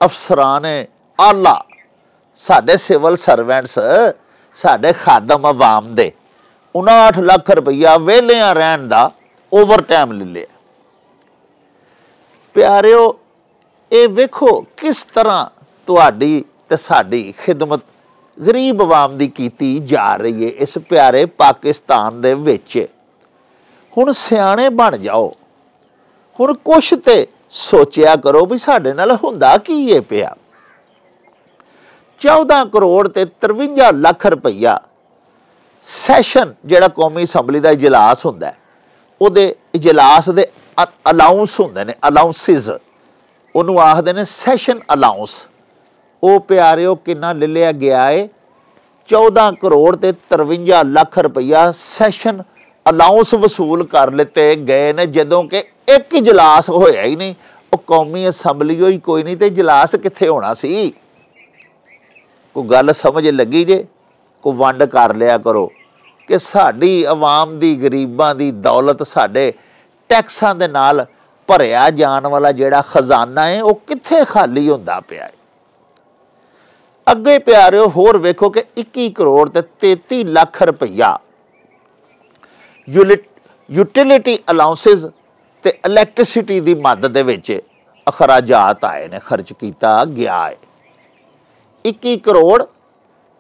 ਅਫਸਰਾਂ ਨੇ ਆਲਾ ਸਾਡੇ ਸਿਵਲ ਸਰਵੈਂਟਸ ਸਾਡੇ ਖਾਦਮ ਆਵਾਮ ਦੇ 59 ਲੱਖ ਰੁਪਈਆ ਵਿਹਲਿਆਂ ਰਹਿਣ ਦਾ ਓਵਰ ਟਾਈਮ ਲੈ ਲਿਆ ਪਿਆਰਿਓ ਇਹ ਵੇਖੋ ਕਿਸ ਤਰ੍ਹਾਂ ਤੁਹਾਡੀ ਤੇ ਸਾਡੀ ਖਿਦਮਤ ਗਰੀਬ ਆਵਾਮ ਦੀ ਕੀਤੀ ਜਾ ਰਹੀ ਹੈ ਇਸ ਪਿਆਰੇ ਪਾਕਿਸਤਾਨ ਦੇ ਵਿੱਚ ਹੁਣ ਸਿਆਣੇ ਬਣ ਜਾਓ ਹੁਣ ਕੁਛ ਤੇ ਸੋਚਿਆ ਕਰੋ ਵੀ ਸਾਡੇ ਨਾਲ ਹੁੰਦਾ ਕੀ ਇਹ ਪਿਆ 14 ਕਰੋੜ ਤੇ 53 ਲੱਖ ਰੁਪਈਆ ਸੈਸ਼ਨ ਜਿਹੜਾ ਕੌਮੀ ਅਸੈਂਬਲੀ ਦਾ ਇਜਲਾਸ ਹੁੰਦਾ ਉਹਦੇ ਇਜਲਾਸ ਦੇ ਅਲਾਉਂਸ ਹੁੰਦੇ ਨੇ ਅਲਾਉਂਸਿਸ ਉਹਨੂੰ ਆਖਦੇ ਨੇ ਸੈਸ਼ਨ ਅਲਾਉਂਸ ਉਹ ਪਿਆਰਿਓ ਕਿੰਨਾ ਲਿਆ ਗਿਆ ਏ 14 ਕਰੋੜ ਤੇ 53 ਲੱਖ ਰੁਪਇਆ ਸੈਸ਼ਨ ਅਲਾਉਂਸ ਵਸੂਲ ਕਰ ਲਿੱਤੇ ਗਏ ਨੇ ਜਦੋਂ ਕਿ ਇੱਕ ਇਜਲਾਸ ਹੋਇਆ ਹੀ ਨਹੀਂ ਉਹ ਕੌਮੀ ਅਸੈਂਬਲੀ ਹੋਈ ਕੋਈ ਨਹੀਂ ਤੇ ਇਜਲਾਸ ਕਿੱਥੇ ਹੋਣਾ ਸੀ ਕੋਈ ਗੱਲ ਸਮਝ ਲੱਗੀ ਜੇ ਕੋਈ ਵੰਡ ਕਰ ਲਿਆ ਕਰੋ ਕਿ ਸਾਡੀ ਆਵਾਮ ਦੀ ਗਰੀਬਾਂ ਦੀ ਦੌਲਤ ਸਾਡੇ ਟੈਕਸਾਂ ਦੇ ਨਾਲ ਭਰਿਆ ਜਾਣ ਵਾਲਾ ਜਿਹੜਾ ਖਜ਼ਾਨਾ ਹੈ ਉਹ ਕਿੱਥੇ ਖਾਲੀ ਹੁੰਦਾ ਪਿਆ ਹੈ ਅੱਗੇ ਪਿਆਰਿਓ ਹੋਰ ਵੇਖੋ ਕਿ 21 ਕਰੋੜ ਤੇ 33 ਲੱਖ ਰੁਪਈਆ ਯੂਟਿਲਿਟੀ ਅਲਾਉਂਸਸ ਤੇ ਇਲੈਕਟ੍ਰਿਸਿਟੀ ਦੀ ਮਦਦ ਦੇ ਵਿੱਚ ਅਖਰਾਜਾਤ ਆਏ ਨੇ ਖਰਚ ਕੀਤਾ ਗਿਆ ਹੈ 21 ਕਰੋੜ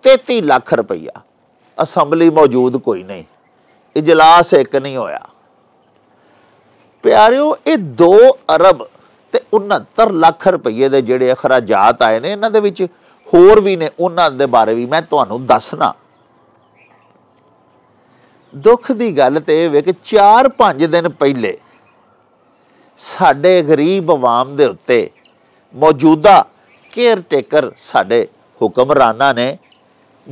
33 ਲੱਖ ਰੁਪਈਆ ਅਸੈਂਬਲੀ ਮੌਜੂਦ ਕੋਈ ਨਹੀਂ ਇਜਲਾਸ ਇੱਕ ਨਹੀਂ ਹੋਇਆ ਪਿਆਰਿਓ ਇਹ 2 ਅਰਬ ਤੇ 69 ਲੱਖ ਰੁਪਏ ਦੇ ਜਿਹੜੇ ਖਰਾਜਾਤ ਆਏ ਨੇ ਇਹਨਾਂ ਦੇ ਵਿੱਚ ਹੋਰ ਵੀ ਨੇ ਉਹਨਾਂ ਦੇ ਬਾਰੇ ਵੀ ਮੈਂ ਤੁਹਾਨੂੰ ਦੱਸਣਾ ਦੁੱਖ ਦੀ ਗੱਲ ਤੇ ਇਹ ਵੇ ਕਿ 4-5 ਦਿਨ ਪਹਿਲੇ ਸਾਡੇ ਗਰੀਬ ਆਵਾਮ ਦੇ ਉੱਤੇ ਮੌਜੂਦਾ ਕੇਅਰ ਟੇਕਰ ਸਾਡੇ ਹੁਕਮਰਾਨਾਂ ਨੇ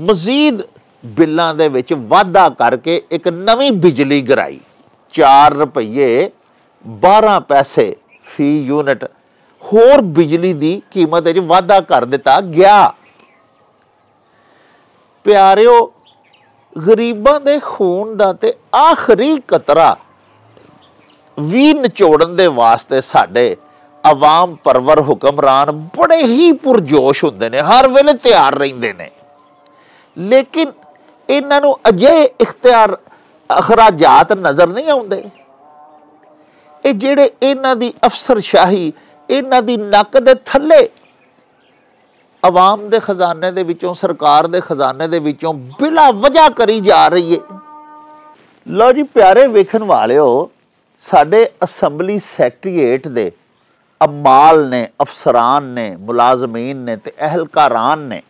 ਮਜ਼ੀਦ ਬਿੱਲਾਂ ਦੇ ਵਿੱਚ ਵਾਧਾ ਕਰਕੇ ਇੱਕ ਨਵੀਂ ਬਿਜਲੀ ਗਰਾਈ 4 ਰੁਪਏ 12 ਪੈਸੇ ਫੀ ਯੂਨਿਟ ਹੋਰ ਬਿਜਲੀ ਦੀ ਕੀਮਤ ਵਿੱਚ ਵਾਧਾ ਕਰ ਦਿੱਤਾ ਗਿਆ ਪਿਆਰਿਓ ਗਰੀਬਾਂ ਦੇ ਖੂਨ ਦਾ ਤੇ ਆਖਰੀ ਕਤਰਾ ਵੀ ਨਿਚੋੜਨ ਦੇ ਵਾਸਤੇ ਸਾਡੇ ਆਵਾਮ ਪਰਵਰ ਹੁਕਮਰਾਨ ਬੜੇ ਹੀ ਪੁਰਜੋਸ਼ ਹੁੰਦੇ ਨੇ ਹਰ ਵੇਲੇ ਤਿਆਰ ਰਹਿੰਦੇ ਨੇ ਲੇਕਿਨ ਇਹਨਾਂ ਨੂੰ ਅਜੇ ਇਖਤਿਆਰ ਅਖਰਾਜਾਤ ਨਜ਼ਰ ਨਹੀਂ ਆਉਂਦੇ ਇਹ ਜਿਹੜੇ ਇਹਨਾਂ ਦੀ ਅਫਸਰਸ਼ਾਹੀ ਇਹਨਾਂ ਦੀ ਨੱਕ ਦੇ ਥੱਲੇ ਆਵਾਮ ਦੇ ਖਜ਼ਾਨੇ ਦੇ ਵਿੱਚੋਂ ਸਰਕਾਰ ਦੇ ਖਜ਼ਾਨੇ ਦੇ ਵਿੱਚੋਂ ਬਿਲਾ ਵਜ੍ਹਾ ਕਰੀ ਜਾ ਰਹੀ ਏ ਲਓ ਜੀ ਪਿਆਰੇ ਵੇਖਣ ਵਾਲਿਓ ਸਾਡੇ ਅਸੈਂਬਲੀ ਸੈਕਟਰੀਏਟ ਦੇ ਅਮਾਲ ਨੇ ਅਫਸਰਾਨ ਨੇ ਮੁਲਾਜ਼ਮੀਨ ਨੇ ਤੇ ਅਹਿਲਕਾਰਾਂ ਨੇ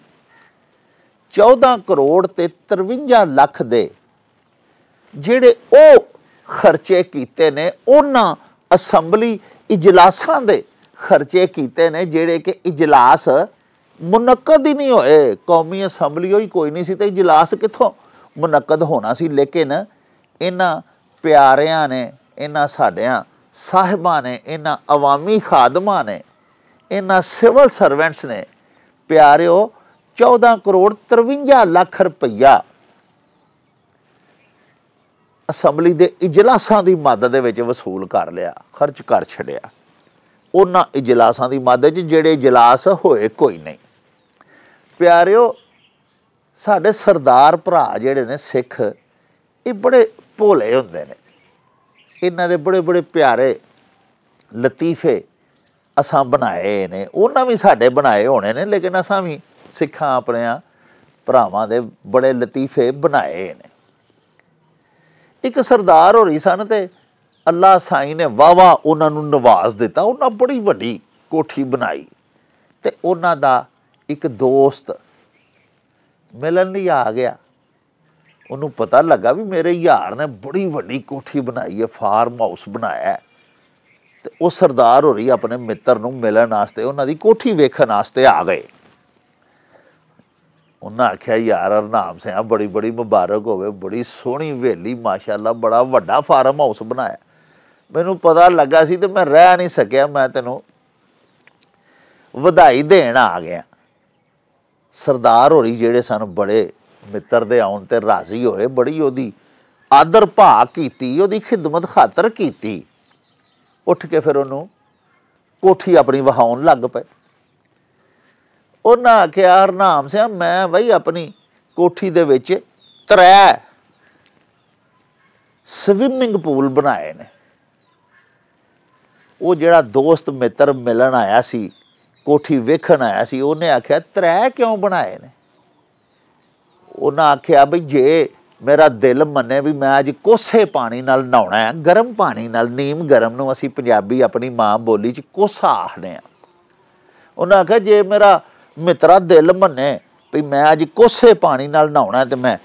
14 ਕਰੋੜ ਤੇ 53 ਲੱਖ ਦੇ ਜਿਹੜੇ ਉਹ ਖਰਚੇ ਕੀਤੇ ਨੇ ਉਹਨਾਂ ਅਸੈਂਬਲੀ ਇਜਲਾਸਾਂ ਦੇ ਖਰਚੇ ਕੀਤੇ ਨੇ ਜਿਹੜੇ ਕਿ ਇਜਲਾਸ ਮੁਨਕਦ ਹੀ ਨਹੀਂ ਹੋਏ ਕੌਮੀ ਅਸੈਂਬਲੀ ਹੋਈ ਕੋਈ ਨਹੀਂ ਸੀ ਤੇ ਇਜਲਾਸ ਕਿੱਥੋਂ ਮੁਨਕਦ ਹੋਣਾ ਸੀ ਲੇਕਿਨ ਇਹਨਾਂ ਪਿਆਰਿਆਂ ਨੇ ਇਹਨਾਂ ਸਾਡਿਆਂ ਸਾਹਿਬਾਂ ਨੇ ਇਹਨਾਂ ਆਵਾਮੀ ਖਾਦਮਾਂ ਨੇ ਇਹਨਾਂ ਸਿਵਲ ਸਰਵੈਂਟਸ ਨੇ ਪਿਆਰਿਓ 14 ਕਰੋੜ 53 ਲੱਖ ਰੁਪਈਆ ਅਸੈਂਬਲੀ ਦੇ ਇਜਲਾਸਾਂ ਦੀ ਮਦਦ ਦੇ ਵਿੱਚ ਵਸੂਲ ਕਰ ਲਿਆ ਖਰਚ ਕਰ ਛੜਿਆ ਉਹਨਾਂ ਇਜਲਾਸਾਂ ਦੀ ਮਦਦ 'ਚ ਜਿਹੜੇ ਇਜਲਾਸ ਹੋਏ ਕੋਈ ਨਹੀਂ ਪਿਆਰਿਓ ਸਾਡੇ ਸਰਦਾਰ ਭਰਾ ਜਿਹੜੇ ਨੇ ਸਿੱਖ ਇਹ ਬੜੇ ਭੋਲੇ ਹੁੰਦੇ ਨੇ ਇਹਨਾਂ ਦੇ ਬੜੇ ਬੜੇ ਪਿਆਰੇ ਲਤੀਫੇ ਅਸਾਂ ਬਣਾਏ ਨੇ ਉਹਨਾਂ ਵੀ ਸਾਡੇ ਬਣਾਏ ਹੋਣੇ ਨੇ ਲੇਕਿਨ ਅਸਾਂ ਵੀ ਸਿੱਖਾਂ ਆਪਣੇ ਆ ਭਰਾਵਾਂ ਦੇ ਬੜੇ ਲਤੀਫੇ ਬਣਾਏ ਨੇ ਇੱਕ ਸਰਦਾਰ ਹੋ ਰਹੀ ਸਨ ਤੇ ਅੱਲਾ ਸਾਈ ਨੇ ਵਾਵਾ ਉਹਨਾਂ ਨੂੰ ਨਵਾਜ਼ ਦਿੱਤਾ ਉਹਨਾਂ ਬੜੀ ਵੱਡੀ ਕੋਠੀ ਬਣਾਈ ਤੇ ਉਹਨਾਂ ਦਾ ਇੱਕ ਦੋਸਤ ਮਿਲਣ ਲਈ ਆ ਗਿਆ ਉਹਨੂੰ ਪਤਾ ਲੱਗਾ ਵੀ ਮੇਰੇ ਯਾਰ ਨੇ ਬੜੀ ਵੱਡੀ ਕੋਠੀ ਬਣਾਈ ਹੈ ਫਾਰਮ ਹਾਊਸ ਬਣਾਇਆ ਤੇ ਉਹ ਸਰਦਾਰ ਹੋਰੀ ਆਪਣੇ ਮਿੱਤਰ ਨੂੰ ਮਿਲਣ ਵਾਸਤੇ ਉਹਨਾਂ ਦੀ ਕੋਠੀ ਵੇਖਣ ਵਾਸਤੇ ਆ ਗਏ ਉਹਨਾਂ ਆਖਿਆ ਯਾਰ ਅਰਨਾਮ ਆ ਬੜੀ ਬੜੀ ਮੁਬਾਰਕ ਹੋਵੇ ਬੜੀ ਸੋਹਣੀ ਹਵੇਲੀ ਮਾਸ਼ਾਅੱਲਾ ਬੜਾ ਵੱਡਾ ਫਾਰਮ ਹਾਊਸ ਬਣਾਇਆ ਮੈਨੂੰ ਪਤਾ ਲੱਗਾ ਸੀ ਤੇ ਮੈਂ ਰਹਿ ਨਹੀਂ ਸਕਿਆ ਮੈਂ ਤੈਨੂੰ ਵਧਾਈ ਦੇਣ ਆ ਗਿਆ ਸਰਦਾਰ ਹੋਰੀ ਜਿਹੜੇ ਸਨ ਬੜੇ ਮਿੱਤਰ ਦੇ ਆਉਣ ਤੇ ਰਾਜ਼ੀ ਹੋਏ ਬੜੀ ਉਹਦੀ ਆਦਰ ਭਾ ਕੀਤੀ ਉਹਦੀ ਖਿਦਮਤ ਖਾਤਰ ਕੀਤੀ ਉੱਠ ਕੇ ਫਿਰ ਉਹਨੂੰ ਕੋਠੀ ਆਪਣੀ ਵਹਾਉਣ ਲੱਗ ਪਏ ਉਹਨਾਂ ਆਖਿਆ ਹਰਨਾਮ ਸਿਆ ਮੈਂ ਬਈ ਆਪਣੀ ਕੋਠੀ ਦੇ ਵਿੱਚ ਤਰੇ ਸਵਿਮਿੰਗ ਪੂਲ ਬਣਾਏ ਨੇ ਉਹ ਜਿਹੜਾ ਦੋਸਤ ਮਿੱਤਰ ਮਿਲਣ ਆਇਆ ਸੀ ਕੋਠੀ ਵੇਖਣ ਆਇਆ ਸੀ ਉਹਨੇ ਆਖਿਆ ਤਰੇ ਕਿਉਂ ਬਣਾਏ ਨੇ ਉਹਨਾਂ ਆਖਿਆ ਬਈ ਜੇ ਮੇਰਾ ਦਿਲ ਮੰਨੇ ਵੀ ਮੈਂ ਅੱਜ ਕੋਸੇ ਪਾਣੀ ਨਾਲ ਨਹਾਉਣਾ ਹੈ ਗਰਮ ਪਾਣੀ ਨਾਲ ਨੀਮ ਗਰਮ ਨੂੰ ਅਸੀਂ ਪੰਜਾਬੀ ਆਪਣੀ ਮਾਂ ਬੋਲੀ 'ਚ ਕੋਸਾ ਆਖਦੇ ਆ ਉਹਨਾਂ ਆਖਿਆ ਜੇ ਮੇਰਾ ਮਿੱਤਰਾ ਦਿਲ ਮੰਨੇ ਵੀ ਮੈਂ ਅੱਜ ਕੋਸੇ ਪਾਣੀ ਨਾਲ ਨਹਾਉਣਾ ਤੇ ਮੈਂ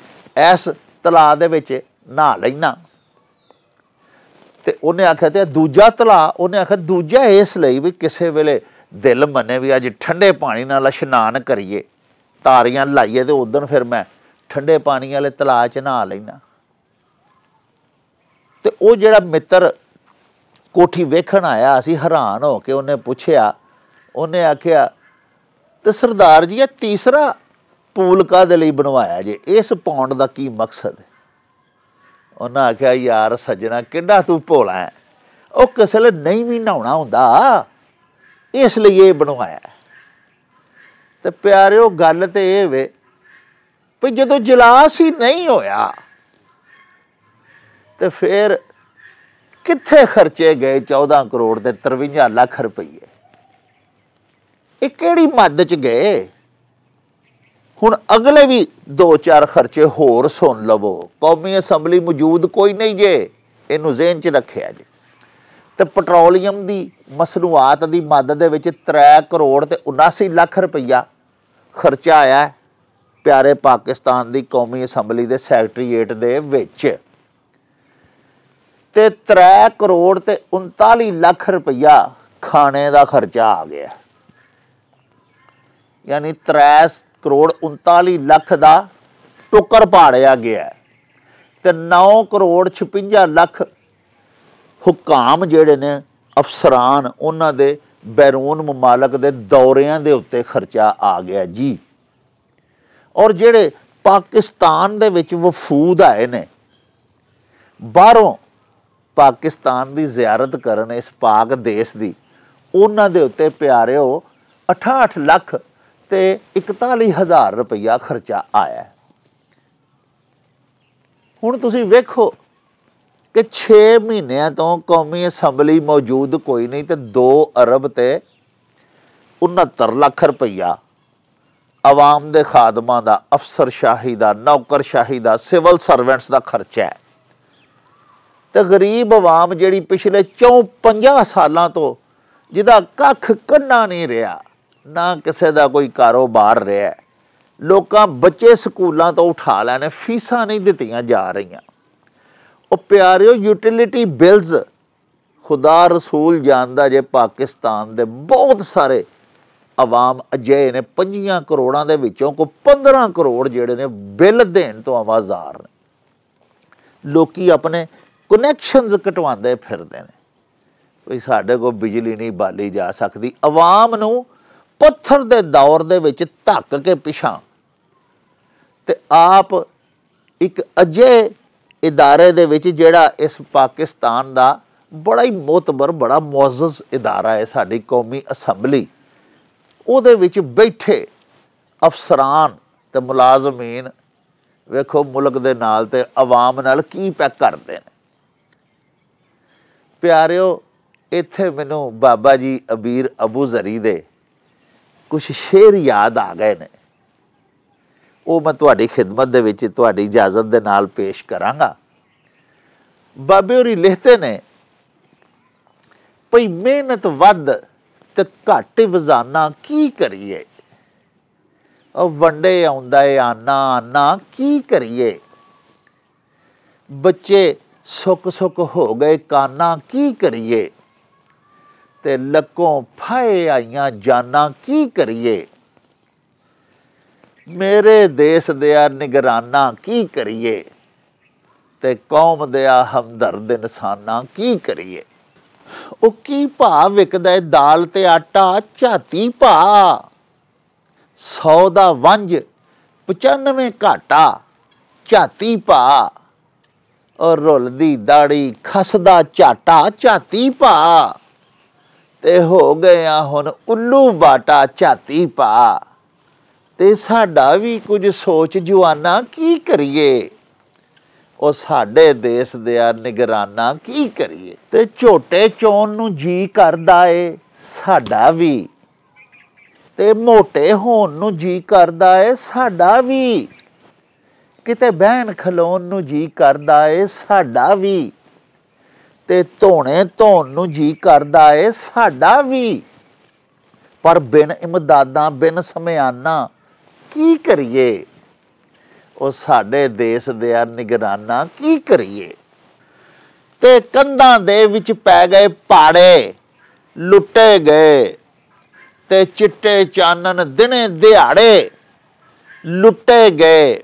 ਇਸ ਤਲਾਅ ਦੇ ਵਿੱਚ ਨਹਾ ਲੈਣਾ ਤੇ ਉਹਨੇ ਆਖਿਆ ਤੇ ਦੂਜਾ ਤਲਾ ਉਹਨੇ ਆਖਿਆ ਦੂਜਾ ਇਸ ਲਈ ਵੀ ਕਿਸੇ ਵੇਲੇ ਦਿਲ ਮੰਨੇ ਵੀ ਅੱਜ ਠੰਡੇ ਪਾਣੀ ਨਾਲ ਇਸ਼ਨਾਨ ਕਰੀਏ ਤਾਰੀਆਂ ਲਾਈਏ ਤੇ ਉਦੋਂ ਫਿਰ ਮੈਂ ਠੰਡੇ ਪਾਣੀ ਵਾਲੇ ਤਲਾ 'ਚ ਨਹਾ ਲੈਣਾ ਤੇ ਉਹ ਜਿਹੜਾ ਮਿੱਤਰ ਕੋਠੀ ਵੇਖਣ ਆਇਆ ਅਸੀਂ ਹੈਰਾਨ ਹੋ ਕੇ ਉਹਨੇ ਪੁੱਛਿਆ ਉਹਨੇ ਆਖਿਆ ਤੇ ਸਰਦਾਰ ਜੀ ਇਹ ਤੀਸਰਾ ਪੂਲ ਕਾਦੇ ਲਈ ਬਣਵਾਇਆ ਜੇ ਇਸ ਪੌਂਡ ਦਾ ਕੀ ਮਕਸਦ ਹੈ ਉਹਨਾਂ ਆਖਿਆ ਯਾਰ ਸੱਜਣਾ ਕਿੱਡਾ ਤੂੰ ਭੋਲਾ ਹੈ ਉਹ ਕਿਸੇ ਲਈ ਨਹੀਂ ਵੀ ਨਹਾਉਣਾ ਹੁੰਦਾ ਇਸ ਲਈ ਇਹ ਬਣਵਾਇਆ ਤੇ ਪਿਆਰਿਓ ਗੱਲ ਤੇ ਇਹ ਵੇ ਵੀ ਜਦੋਂ ਜਲਾਸ ਹੀ ਨਹੀਂ ਹੋਇਆ ਤੇ ਫਿਰ ਕਿੱਥੇ ਖਰਚੇ ਗਏ 14 ਕਰੋੜ ਦੇ 53 ਲੱਖ ਰੁਪਏ ਇਹ ਕਿਹੜੀ ਮੱਦ 'ਚ ਗਏ ਹੁਣ ਅਗਲੇ ਵੀ ਦੋ ਚਾਰ ਖਰਚੇ ਹੋਰ ਸੁਣ ਲਵੋ ਕੌਮੀ ਅਸੈਂਬਲੀ ਮੌਜੂਦ ਕੋਈ ਨਹੀਂ ਜੇ ਇਹਨੂੰ ਜ਼ਿਹਨ 'ਚ ਰੱਖਿਆ ਜੇ ਤੇ ਪੈਟਰੋਲੀਅਮ ਦੀ ਮਸਨੂਆਤ ਦੀ ਮੱਦ ਦੇ ਵਿੱਚ 3 ਕਰੋੜ ਤੇ 79 ਲੱਖ ਰੁਪਈਆ ਖਰਚਾ ਆਇਆ ਪਿਆਰੇ ਪਾਕਿਸਤਾਨ ਦੀ ਕੌਮੀ ਅਸੈਂਬਲੀ ਦੇ ਸੈਕਟਰੀਏਟ ਦੇ ਵਿੱਚ ਤੇ 3 ਕਰੋੜ ਤੇ 39 ਲੱਖ ਰੁਪਈਆ ਖਾਣੇ ਦਾ ਖਰਚਾ ਆ ਗਿਆ ਯਾਨੀ 3 ਕਰੋੜ 39 ਲੱਖ ਦਾ ਟੋਕਰ ਪਾੜਿਆ ਗਿਆ ਤੇ 9 ਕਰੋੜ 56 ਲੱਖ ਹੁਕਾਮ ਜਿਹੜੇ ਨੇ ਅਫਸਰਾਨ ਉਹਨਾਂ ਦੇ ਬੈਰੂਨ ਮਮਾਲਕ ਦੇ ਦੌਰਿਆਂ ਦੇ ਉੱਤੇ ਖਰਚਾ ਆ ਗਿਆ ਜੀ ਔਰ ਜਿਹੜੇ ਪਾਕਿਸਤਾਨ ਦੇ ਵਿੱਚ ਵਫੂਦ ਆਏ ਨੇ ਬਾਹਰੋਂ ਪਾਕਿਸਤਾਨ ਦੀ ਜ਼ਿਆਰਤ ਕਰਨ ਇਸ ਪਾਕ ਦੇਸ਼ ਦੀ ਉਹਨਾਂ ਦੇ ਉੱਤੇ ਪਿਆਰਿਓ 68 ਲੱਖ ਤੇ 41000 ਰੁਪਇਆ ਖਰਚਾ ਆਇਆ ਹੁਣ ਤੁਸੀਂ ਵੇਖੋ ਕਿ 6 ਮਹੀਨਿਆਂ ਤੋਂ ਕੌਮੀ ਅਸੈਂਬਲੀ ਮੌਜੂਦ ਕੋਈ ਨਹੀਂ ਤੇ 2 ਅਰਬ ਤੇ 69 ਲੱਖ ਰੁਪਇਆ ਆਵਾਮ ਦੇ ਖਾਦਮਾਂ ਦਾ ਅਫਸਰ ਸ਼ਾਹੀ ਦਾ ਨੌਕਰ ਸ਼ਾਹੀ ਦਾ ਸਿਵਲ ਸਰਵੈਂਟਸ ਦਾ ਖਰਚਾ ਹੈ ਤੇ ਗਰੀਬ ਆਵਾਮ ਜਿਹੜੀ ਪਿਛਲੇ 4-5 ਸਾਲਾਂ ਤੋਂ ਜਿਹਦਾ ਕੱਖ ਕੰਨਾ ਨਹੀਂ ਰਿਹਾ ਨਾ ਕਿਸੇ ਦਾ ਕੋਈ ਕਾਰੋਬਾਰ ਰਿਹਾ ਲੋਕਾਂ ਬੱਚੇ ਸਕੂਲਾਂ ਤੋਂ ਉਠਾ ਲੈਣੇ ਫੀਸਾਂ ਨਹੀਂ ਦਿੱਤੀਆਂ ਜਾ ਰਹੀਆਂ ਉਹ ਪਿਆਰਿਓ ਯੂਟਿਲਿਟੀ ਬਿਲਸ ਖੁਦਾ ਰਸੂਲ ਜਾਣਦਾ ਜੇ ਪਾਕਿਸਤਾਨ ਦੇ ਬਹੁਤ ਸਾਰੇ ਆਵਾਮ ਅਜੇ ਨੇ 5 ਕਰੋੜਾਂ ਦੇ ਵਿੱਚੋਂ ਕੋ 15 ਕਰੋੜ ਜਿਹੜੇ ਨੇ ਬਿੱਲ ਦੇਣ ਤੋਂ ਆਵਾਜ਼ਾਰ ਨੇ ਲੋਕੀ ਆਪਣੇ ਕਨੈਕਸ਼ਨਸ ਕਟਵਾਉਂਦੇ ਫਿਰਦੇ ਨੇ ਕੋਈ ਸਾਡੇ ਕੋ ਬਿਜਲੀ ਨਹੀਂ ਬਾਲੀ ਜਾ ਸਕਦੀ ਆਵਾਮ ਨੂੰ ਪੱਥਰ ਦੇ ਦੌਰ ਦੇ ਵਿੱਚ ਧੱਕ ਕੇ ਪਿਛਾਂ ਤੇ ਆਪ ਇੱਕ ਅਜੇ ਇਦਾਰੇ ਦੇ ਵਿੱਚ ਜਿਹੜਾ ਇਸ ਪਾਕਿਸਤਾਨ ਦਾ ਬੜਾ ਹੀ ਮੋਤਬਰ ਬੜਾ ਮੌਜ਼ਜ਼ ਇਦਾਰਾ ਹੈ ਸਾਡੀ ਕੌਮੀ ਅਸੈਂਬਲੀ ਉਹਦੇ ਵਿੱਚ ਬੈਠੇ ਅਫਸਰਾਨ ਤੇ ਮੁਲਾਜ਼ਮੀਨ ਵੇਖੋ ਮੁਲਕ ਦੇ ਨਾਲ ਤੇ ਆਵਾਮ ਨਾਲ ਕੀ ਪੈ ਕਰਦੇ ਨੇ ਪਿਆਰਿਓ ਇੱਥੇ ਮੈਨੂੰ ਬਾਬਾ ਜੀ ਅਬੀਰ ਅਬੂ ਜ਼ਰੀ ਦੇ ਕੁਝ ਸ਼ੇਰ ਯਾਦ ਆ ਗਏ ਨੇ ਉਹ ਮੈਂ ਤੁਹਾਡੀ ਖidmat ਦੇ ਵਿੱਚ ਤੁਹਾਡੀ ਇਜਾਜ਼ਤ ਦੇ ਨਾਲ ਪੇਸ਼ ਕਰਾਂਗਾ ਬਾਬੇ ਹੋਰੀ ਲਿਖਤੇ ਨੇ ਭਈ ਮਿਹਨਤ ਵੱਧ ਤੇ ਘੱਟ ਵਜ਼ਾਨਾ ਕੀ ਕਰੀਏ ਉਹ ਵੰਡੇ ਆਉਂਦਾ ਏ ਆਨਾ ਆਨਾ ਕੀ ਕਰੀਏ ਬੱਚੇ ਸੁੱਕ ਸੁੱਕ ਹੋ ਗਏ ਕਾਨਾ ਕੀ ਕਰੀਏ ਤੇ ਲੱਕੋਂ ਫਏ ਆਈਆਂ ਜਾਨਾਂ ਕੀ ਕਰੀਏ ਮੇਰੇ ਦੇਸ਼ ਦੇ ਆ ਨਿਗਰਾਨਾ ਕੀ ਕਰੀਏ ਤੇ ਕੌਮ ਦੇ ਆ ਹਮਦਰਦ ਇਨਸਾਨਾਂ ਕੀ ਕਰੀਏ ਉਹ ਕੀ ਭਾ ਵਿਕਦਾ ਦਾਲ ਤੇ ਆਟਾ ਝਾਤੀ ਭਾ ਸੌ ਦਾ ਵੰਜ 95 ਘਾਟਾ ਝਾਤੀ ਭਾ ਔਰ ਰੁੱਲਦੀ ਦਾੜੀ ਖਸਦਾ ਝਾਟਾ ਝਾਤੀ ਭਾ ਤੇ ਹੋ ਗਿਆ ਹੁਣ ਉੱਲੂ ਬਾਟਾ ਛਾਤੀ ਪਾ ਤੇ ਸਾਡਾ ਵੀ ਕੁਝ ਸੋਚ ਜਵਾਨਾ ਕੀ ਕਰੀਏ ਉਹ ਸਾਡੇ ਦੇਸ਼ ਦੇ ਆ ਨਿਗਰਾਨਾ ਕੀ ਕਰੀਏ ਤੇ ਝੋਟੇ ਚੋਣ ਨੂੰ ਜੀ ਕਰਦਾ ਏ ਸਾਡਾ ਵੀ ਤੇ ਮੋਟੇ ਹੋਣ ਨੂੰ ਜੀ ਕਰਦਾ ਏ ਸਾਡਾ ਵੀ ਕਿਤੇ ਬਹਿਣ ਖਲੋਣ ਨੂੰ ਜੀ ਕਰਦਾ ਏ ਸਾਡਾ ਵੀ ਤੇ ਧੋਣੇ ਧੋਣ ਨੂੰ ਜੀ ਕਰਦਾ ਏ ਸਾਡਾ ਵੀ ਪਰ ਬਿਨ ਇਮਦਾਦਾਂ ਬਿਨ ਸਮਿਆਨਾ ਕੀ ਕਰੀਏ ਉਹ ਸਾਡੇ ਦੇਸ਼ ਦੇ ਆ ਨਿਗਰਾਨਾ ਕੀ ਕਰੀਏ ਤੇ ਕੰਧਾਂ ਦੇ ਵਿੱਚ ਪੈ ਗਏ ਪਾੜੇ ਲੁੱਟੇ ਗਏ ਤੇ ਚਿੱਟੇ ਚਾਨਣ ਦਿਨੇ ਦਿਹਾੜੇ ਲੁੱਟੇ ਗਏ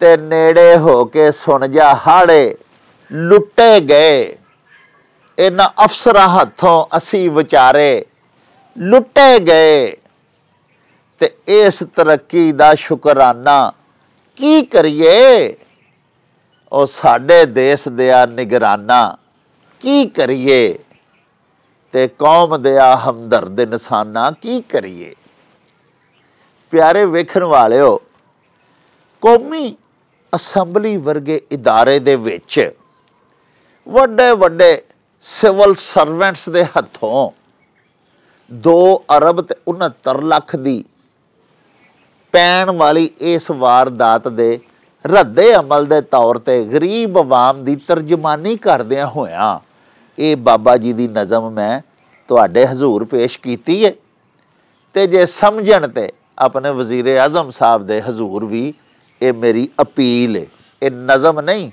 ਤੇ ਨੇੜੇ ਹੋ ਕੇ ਸੁਣ ਜਾ ਹਾੜੇ ਲੁੱਟੇ ਗਏ ਇਹਨਾਂ ਅਫਸਰਾਂ ਹੱਥੋਂ ਅਸੀਂ ਵਿਚਾਰੇ ਲੁੱਟੇ ਗਏ ਤੇ ਇਸ ਤਰੱਕੀ ਦਾ ਸ਼ੁਕਰਾਨਾ ਕੀ ਕਰੀਏ ਉਹ ਸਾਡੇ ਦੇਸ਼ ਦੇ ਆ ਨਿਗਰਾਨਾ ਕੀ ਕਰੀਏ ਤੇ ਕੌਮ ਦੇ ਆ ਹਮਦਰਦ ਇਨਸਾਨਾ ਕੀ ਕਰੀਏ ਪਿਆਰੇ ਵੇਖਣ ਵਾਲਿਓ ਕੌਮੀ ਅਸੈਂਬਲੀ ਵਰਗੇ ਇਦਾਰੇ ਦੇ ਵਿੱਚ ਵੱਡੇ ਵੱਡੇ ਸਿਵਲ ਸਰਵੈਂਟਸ ਦੇ ਹੱਥੋਂ 2 ਅਰਬ ਤੇ 69 ਲੱਖ ਦੀ ਪੈਣ ਵਾਲੀ ਇਸ ਵਾਰਦਾਤ ਦੇ ਰੱਦੇ ਅਮਲ ਦੇ ਤੌਰ ਤੇ ਗਰੀਬ ਆਵਾਮ ਦੀ ਤਰਜਮਾਨੀ ਕਰਦਿਆਂ ਹੋਇਆਂ ਇਹ ਬਾਬਾ ਜੀ ਦੀ ਨਜ਼ਮ ਮੈਂ ਤੁਹਾਡੇ ਹਜ਼ੂਰ ਪੇਸ਼ ਕੀਤੀ ਹੈ ਤੇ ਜੇ ਸਮਝਣ ਤੇ ਆਪਣੇ ਵਜ਼ੀਰ ਆਜ਼ਮ ਸਾਹਿਬ ਦੇ ਹਜ਼ੂਰ ਵੀ ਇਹ ਮੇਰੀ ਅਪੀਲ ਹੈ ਇਹ ਨਜ਼ਮ ਨਹੀਂ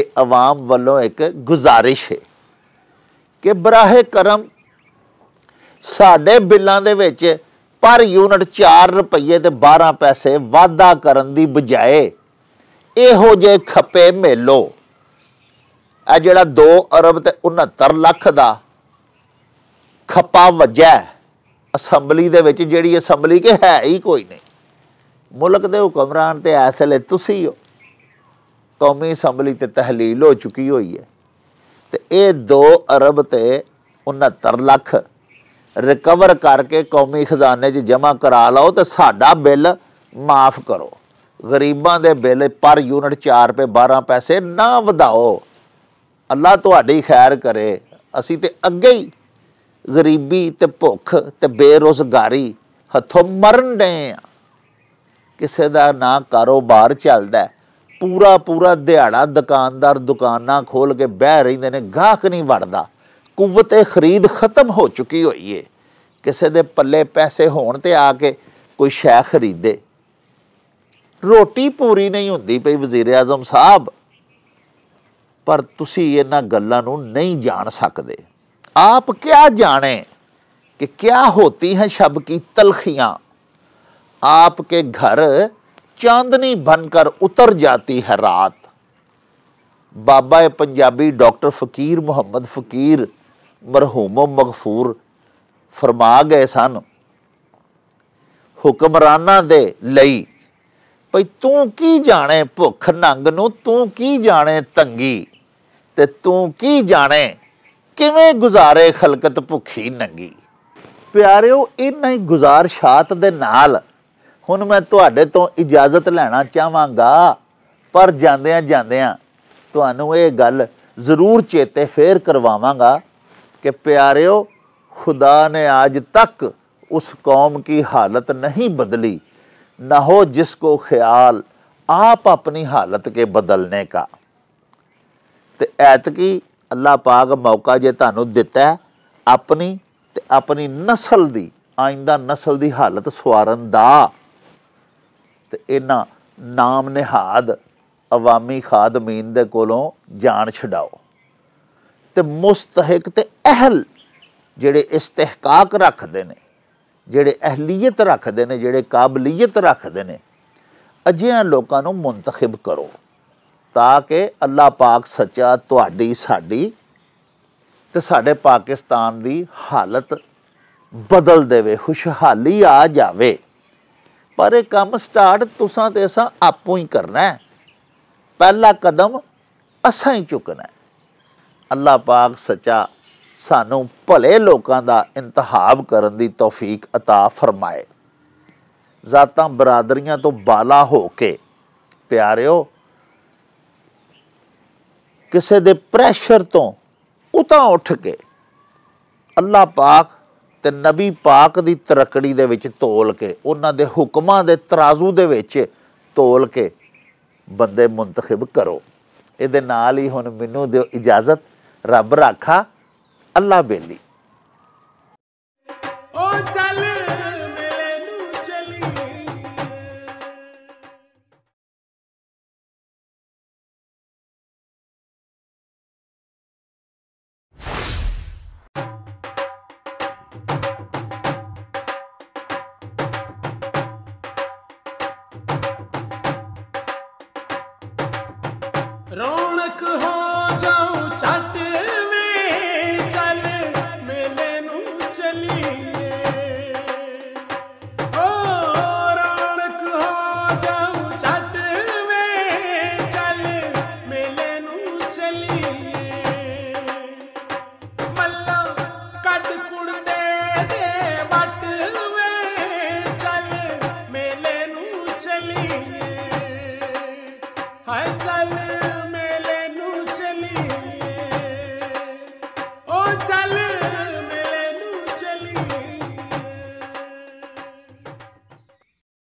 ਇਹ ਆਵਾਮ ਵੱਲੋਂ ਇੱਕ ਗੁਜ਼ਾਰਿਸ਼ ਹੈ ਕਿ ਬਰਾਹੇ ਕਰਮ ਸਾਡੇ ਬਿੱਲਾਂ ਦੇ ਵਿੱਚ ਪਰ ਯੂਨਿਟ 4 ਰੁਪਏ ਤੇ 12 ਪੈਸੇ ਵਾਧਾ ਕਰਨ ਦੀ ਬਜਾਏ ਇਹੋ ਜੇ ਖੱਪੇ ਮੇਲੋ ਆ ਜਿਹੜਾ 2 ਅਰਬ ਤੇ 69 ਲੱਖ ਦਾ ਖੱਪਾ ਵੱਜਾ ਅਸੈਂਬਲੀ ਦੇ ਵਿੱਚ ਜਿਹੜੀ ਅਸੈਂਬਲੀ ਕਿ ਹੈ ਹੀ ਕੋਈ ਨਹੀਂ ਮੁਲਕ ਦੇ ਹੁਕਮਰਾਨ ਤੇ ਐਸਲੇ ਤੁਸੀਂ ਹੋ ਕੌਮੀ ਅਸੈਂਬਲੀ ਤੇ ਤਹਿਲੀਲ ਹੋ ਚੁੱਕੀ ਹੋਈ ਹੈ ਤੇ ਇਹ 2 ਅਰਬ ਤੇ 69 ਲੱਖ ਰਿਕਵਰ ਕਰਕੇ ਕੌਮੀ ਖਜ਼ਾਨੇ 'ਚ ਜਮ੍ਹਾਂ ਕਰਾ ਲਓ ਤੇ ਸਾਡਾ ਬਿੱਲ ਮਾਫ ਕਰੋ ਗਰੀਬਾਂ ਦੇ ਬਿੱਲ ਪਰ ਯੂਨਿਟ 4 ਰੁਪਏ 12 ਪੈਸੇ ਨਾ ਵਧਾਓ ਅੱਲਾ ਤੁਹਾਡੀ ਖੈਰ ਕਰੇ ਅਸੀਂ ਤੇ ਅੱਗੇ ਹੀ ਗਰੀਬੀ ਤੇ ਭੁੱਖ ਤੇ ਬੇਰੋਜ਼ਗਾਰੀ ਹੱਥੋਂ ਮਰਨ ਡਏ ਆ ਕਿਸੇ ਦਾ ਨਾ ਕਾਰੋਬਾਰ ਚੱਲਦਾ ਪੂਰਾ ਪੂਰਾ ਦਿਹਾੜਾ ਦੁਕਾਨਦਾਰ ਦੁਕਾਨਾਂ ਖੋਲ ਕੇ ਬਹਿ ਰਹਿੰਦੇ ਨੇ ਗਾਹਕ ਨਹੀਂ ਵੜਦਾ ਕੁਵਤੇ ਖਰੀਦ ਖਤਮ ਹੋ ਚੁੱਕੀ ਹੋਈ ਏ ਕਿਸੇ ਦੇ ਪੱਲੇ ਪੈਸੇ ਹੋਣ ਤੇ ਆ ਕੇ ਕੋਈ ਸ਼ੈ ਖਰੀਦੇ ਰੋਟੀ ਪੂਰੀ ਨਹੀਂ ਹੁੰਦੀ ਪਈ ਵਜ਼ੀਰ ਆਜ਼ਮ ਸਾਹਿਬ ਪਰ ਤੁਸੀਂ ਇਹਨਾਂ ਗੱਲਾਂ ਨੂੰ ਨਹੀਂ ਜਾਣ ਸਕਦੇ ਆਪ ਕਿਆ ਜਾਣੇ ਕਿ ਕਿਆ ਹੁੰਦੀ ਹੈ ਸ਼ਬ ਕੀ ਤਲਖੀਆਂ ਆਪਕੇ ਘਰ चांदनी ਉਤਰ ਜਾਂਦੀ ਹੈ ਰਾਤ ਬਾਬਾ ਇਹ ਪੰਜਾਬੀ ਡਾਕਟਰ ਫਕੀਰ ਮੁਹੰਮਦ ਫਕੀਰ ਮਰਹੂਮ ਮਗਫੂਰ ਫਰਮਾ ਗਏ ਸਨ ਹੁਕਮਰਾਨਾਂ ਦੇ ਲਈ ਭਈ ਤੂੰ ਕੀ ਜਾਣੇ ਭੁੱਖ ਨੰਗ ਨੂੰ ਤੂੰ ਕੀ ਜਾਣੇ ਤੰਗੀ ਤੇ ਤੂੰ ਕੀ ਜਾਣੇ ਕਿਵੇਂ ਗੁਜ਼ਾਰੇ ਖਲਕਤ ਭੁੱਖੀ ਨੰਗੀ ਪਿਆਰਿਓ ਇਨਾਂ ਹੀ ਗੁਜ਼ਾਰਸ਼ਾਤ ਦੇ ਨਾਲ ਹੁਣ ਮੈਂ ਤੁਹਾਡੇ ਤੋਂ ਇਜਾਜ਼ਤ ਲੈਣਾ ਚਾਹਾਂਗਾ ਪਰ ਜਾਂਦਿਆਂ ਜਾਂਦਿਆਂ ਤੁਹਾਨੂੰ ਇਹ ਗੱਲ ਜ਼ਰੂਰ ਚੇਤੇ ਫੇਰ ਕਰਵਾਵਾਂਗਾ ਕਿ ਪਿਆਰਿਓ ਖੁਦਾ ਨੇ ਅੱਜ ਤੱਕ ਉਸ ਕੌਮ ਕੀ ਹਾਲਤ ਨਹੀਂ ਬਦਲੀ ਨਾ ਹੋ ਜਿਸ ਕੋ ਖਿਆਲ ਆਪ ਆਪਣੀ ਹਾਲਤ ਕੇ ਬਦਲਨੇ ਕਾ ਤੇ ਐਤਕੀ ਅੱਲਾ ਪਾਕ ਮੌਕਾ ਜੇ ਤੁਹਾਨੂੰ ਦਿੱਤਾ ਆਪਣੀ ਤੇ ਆਪਣੀ ਨਸਲ ਦੀ ਆਇੰਦਾ ਨਸਲ ਦੀ ਹਾਲਤ ਸਵਾਰਨ ਦਾ ਤੇ ਇਹਨਾਂ ਨਾਮ ਨਿਹਾਦ ਆਵਾਮੀ ਖਾਦਮੀਨ ਦੇ ਕੋਲੋਂ ਜਾਨ ਛਡਾਓ ਤੇ ਮੁਸਤਹਿਕ ਤੇ ਅਹਲ ਜਿਹੜੇ ਇਸਤਿਹਕਾਕ ਰੱਖਦੇ ਨੇ ਜਿਹੜੇ ਅਹਲੀਅਤ ਰੱਖਦੇ ਨੇ ਜਿਹੜੇ ਕਾਬਲੀਅਤ ਰੱਖਦੇ ਨੇ ਅਜਿਹੇ ਲੋਕਾਂ ਨੂੰ ਮੁੰਤਖਬ ਕਰੋ ਤਾਂ ਕਿ ਅੱਲਾਹ ਪਾਕ ਸੱਚਾ ਤੁਹਾਡੀ ਸਾਡੀ ਤੇ ਸਾਡੇ ਪਾਕਿਸਤਾਨ ਦੀ ਹਾਲਤ ਬਦਲ ਦੇਵੇ ਖੁਸ਼ਹਾਲੀ ਆ ਜਾਵੇ ਪਰ ਇਹ ਕੰਮ ਸਟਾਰਟ ਤੁਸਾਂ ਤੇ ਅਸਾਂ ਆਪੋ ਹੀ ਕਰਨਾ ਹੈ ਪਹਿਲਾ ਕਦਮ ਅਸਾਂ ਹੀ ਚੁੱਕਣਾ ਹੈ ਅੱਲਾਹ ਪਾਕ ਸੱਚਾ ਸਾਨੂੰ ਭਲੇ ਲੋਕਾਂ ਦਾ ਇੰਤਖਾਬ ਕਰਨ ਦੀ ਤੌਫੀਕ عطا ਫਰਮਾਏ ਜ਼ਾਤਾਂ ਬਰਾਦਰੀਆਂ ਤੋਂ ਬਾਲਾ ਹੋ ਕੇ ਪਿਆਰਿਓ ਕਿਸੇ ਦੇ ਪ੍ਰੈਸ਼ਰ ਤੋਂ ਉਤਾ ਉੱਠ ਕੇ ਅੱਲਾਹ ਪਾਕ ਤੇ ਨਬੀ ਪਾਕ ਦੀ ਤਰਕੜੀ ਦੇ ਵਿੱਚ ਤੋਲ ਕੇ ਉਹਨਾਂ ਦੇ ਹੁਕਮਾਂ ਦੇ ਤਰਾਜ਼ੂ ਦੇ ਵਿੱਚ ਤੋਲ ਕੇ ਬੰਦੇ ਮੁੰਤਖਬ ਕਰੋ ਇਹਦੇ ਨਾਲ ਹੀ ਹੁਣ ਮੈਨੂੰ ਦਿਓ ਇਜਾਜ਼ਤ ਰੱਬ ਰਾਖਾ ਅੱਲਾ ਬੇਲੀ ਓ ਚੱਲ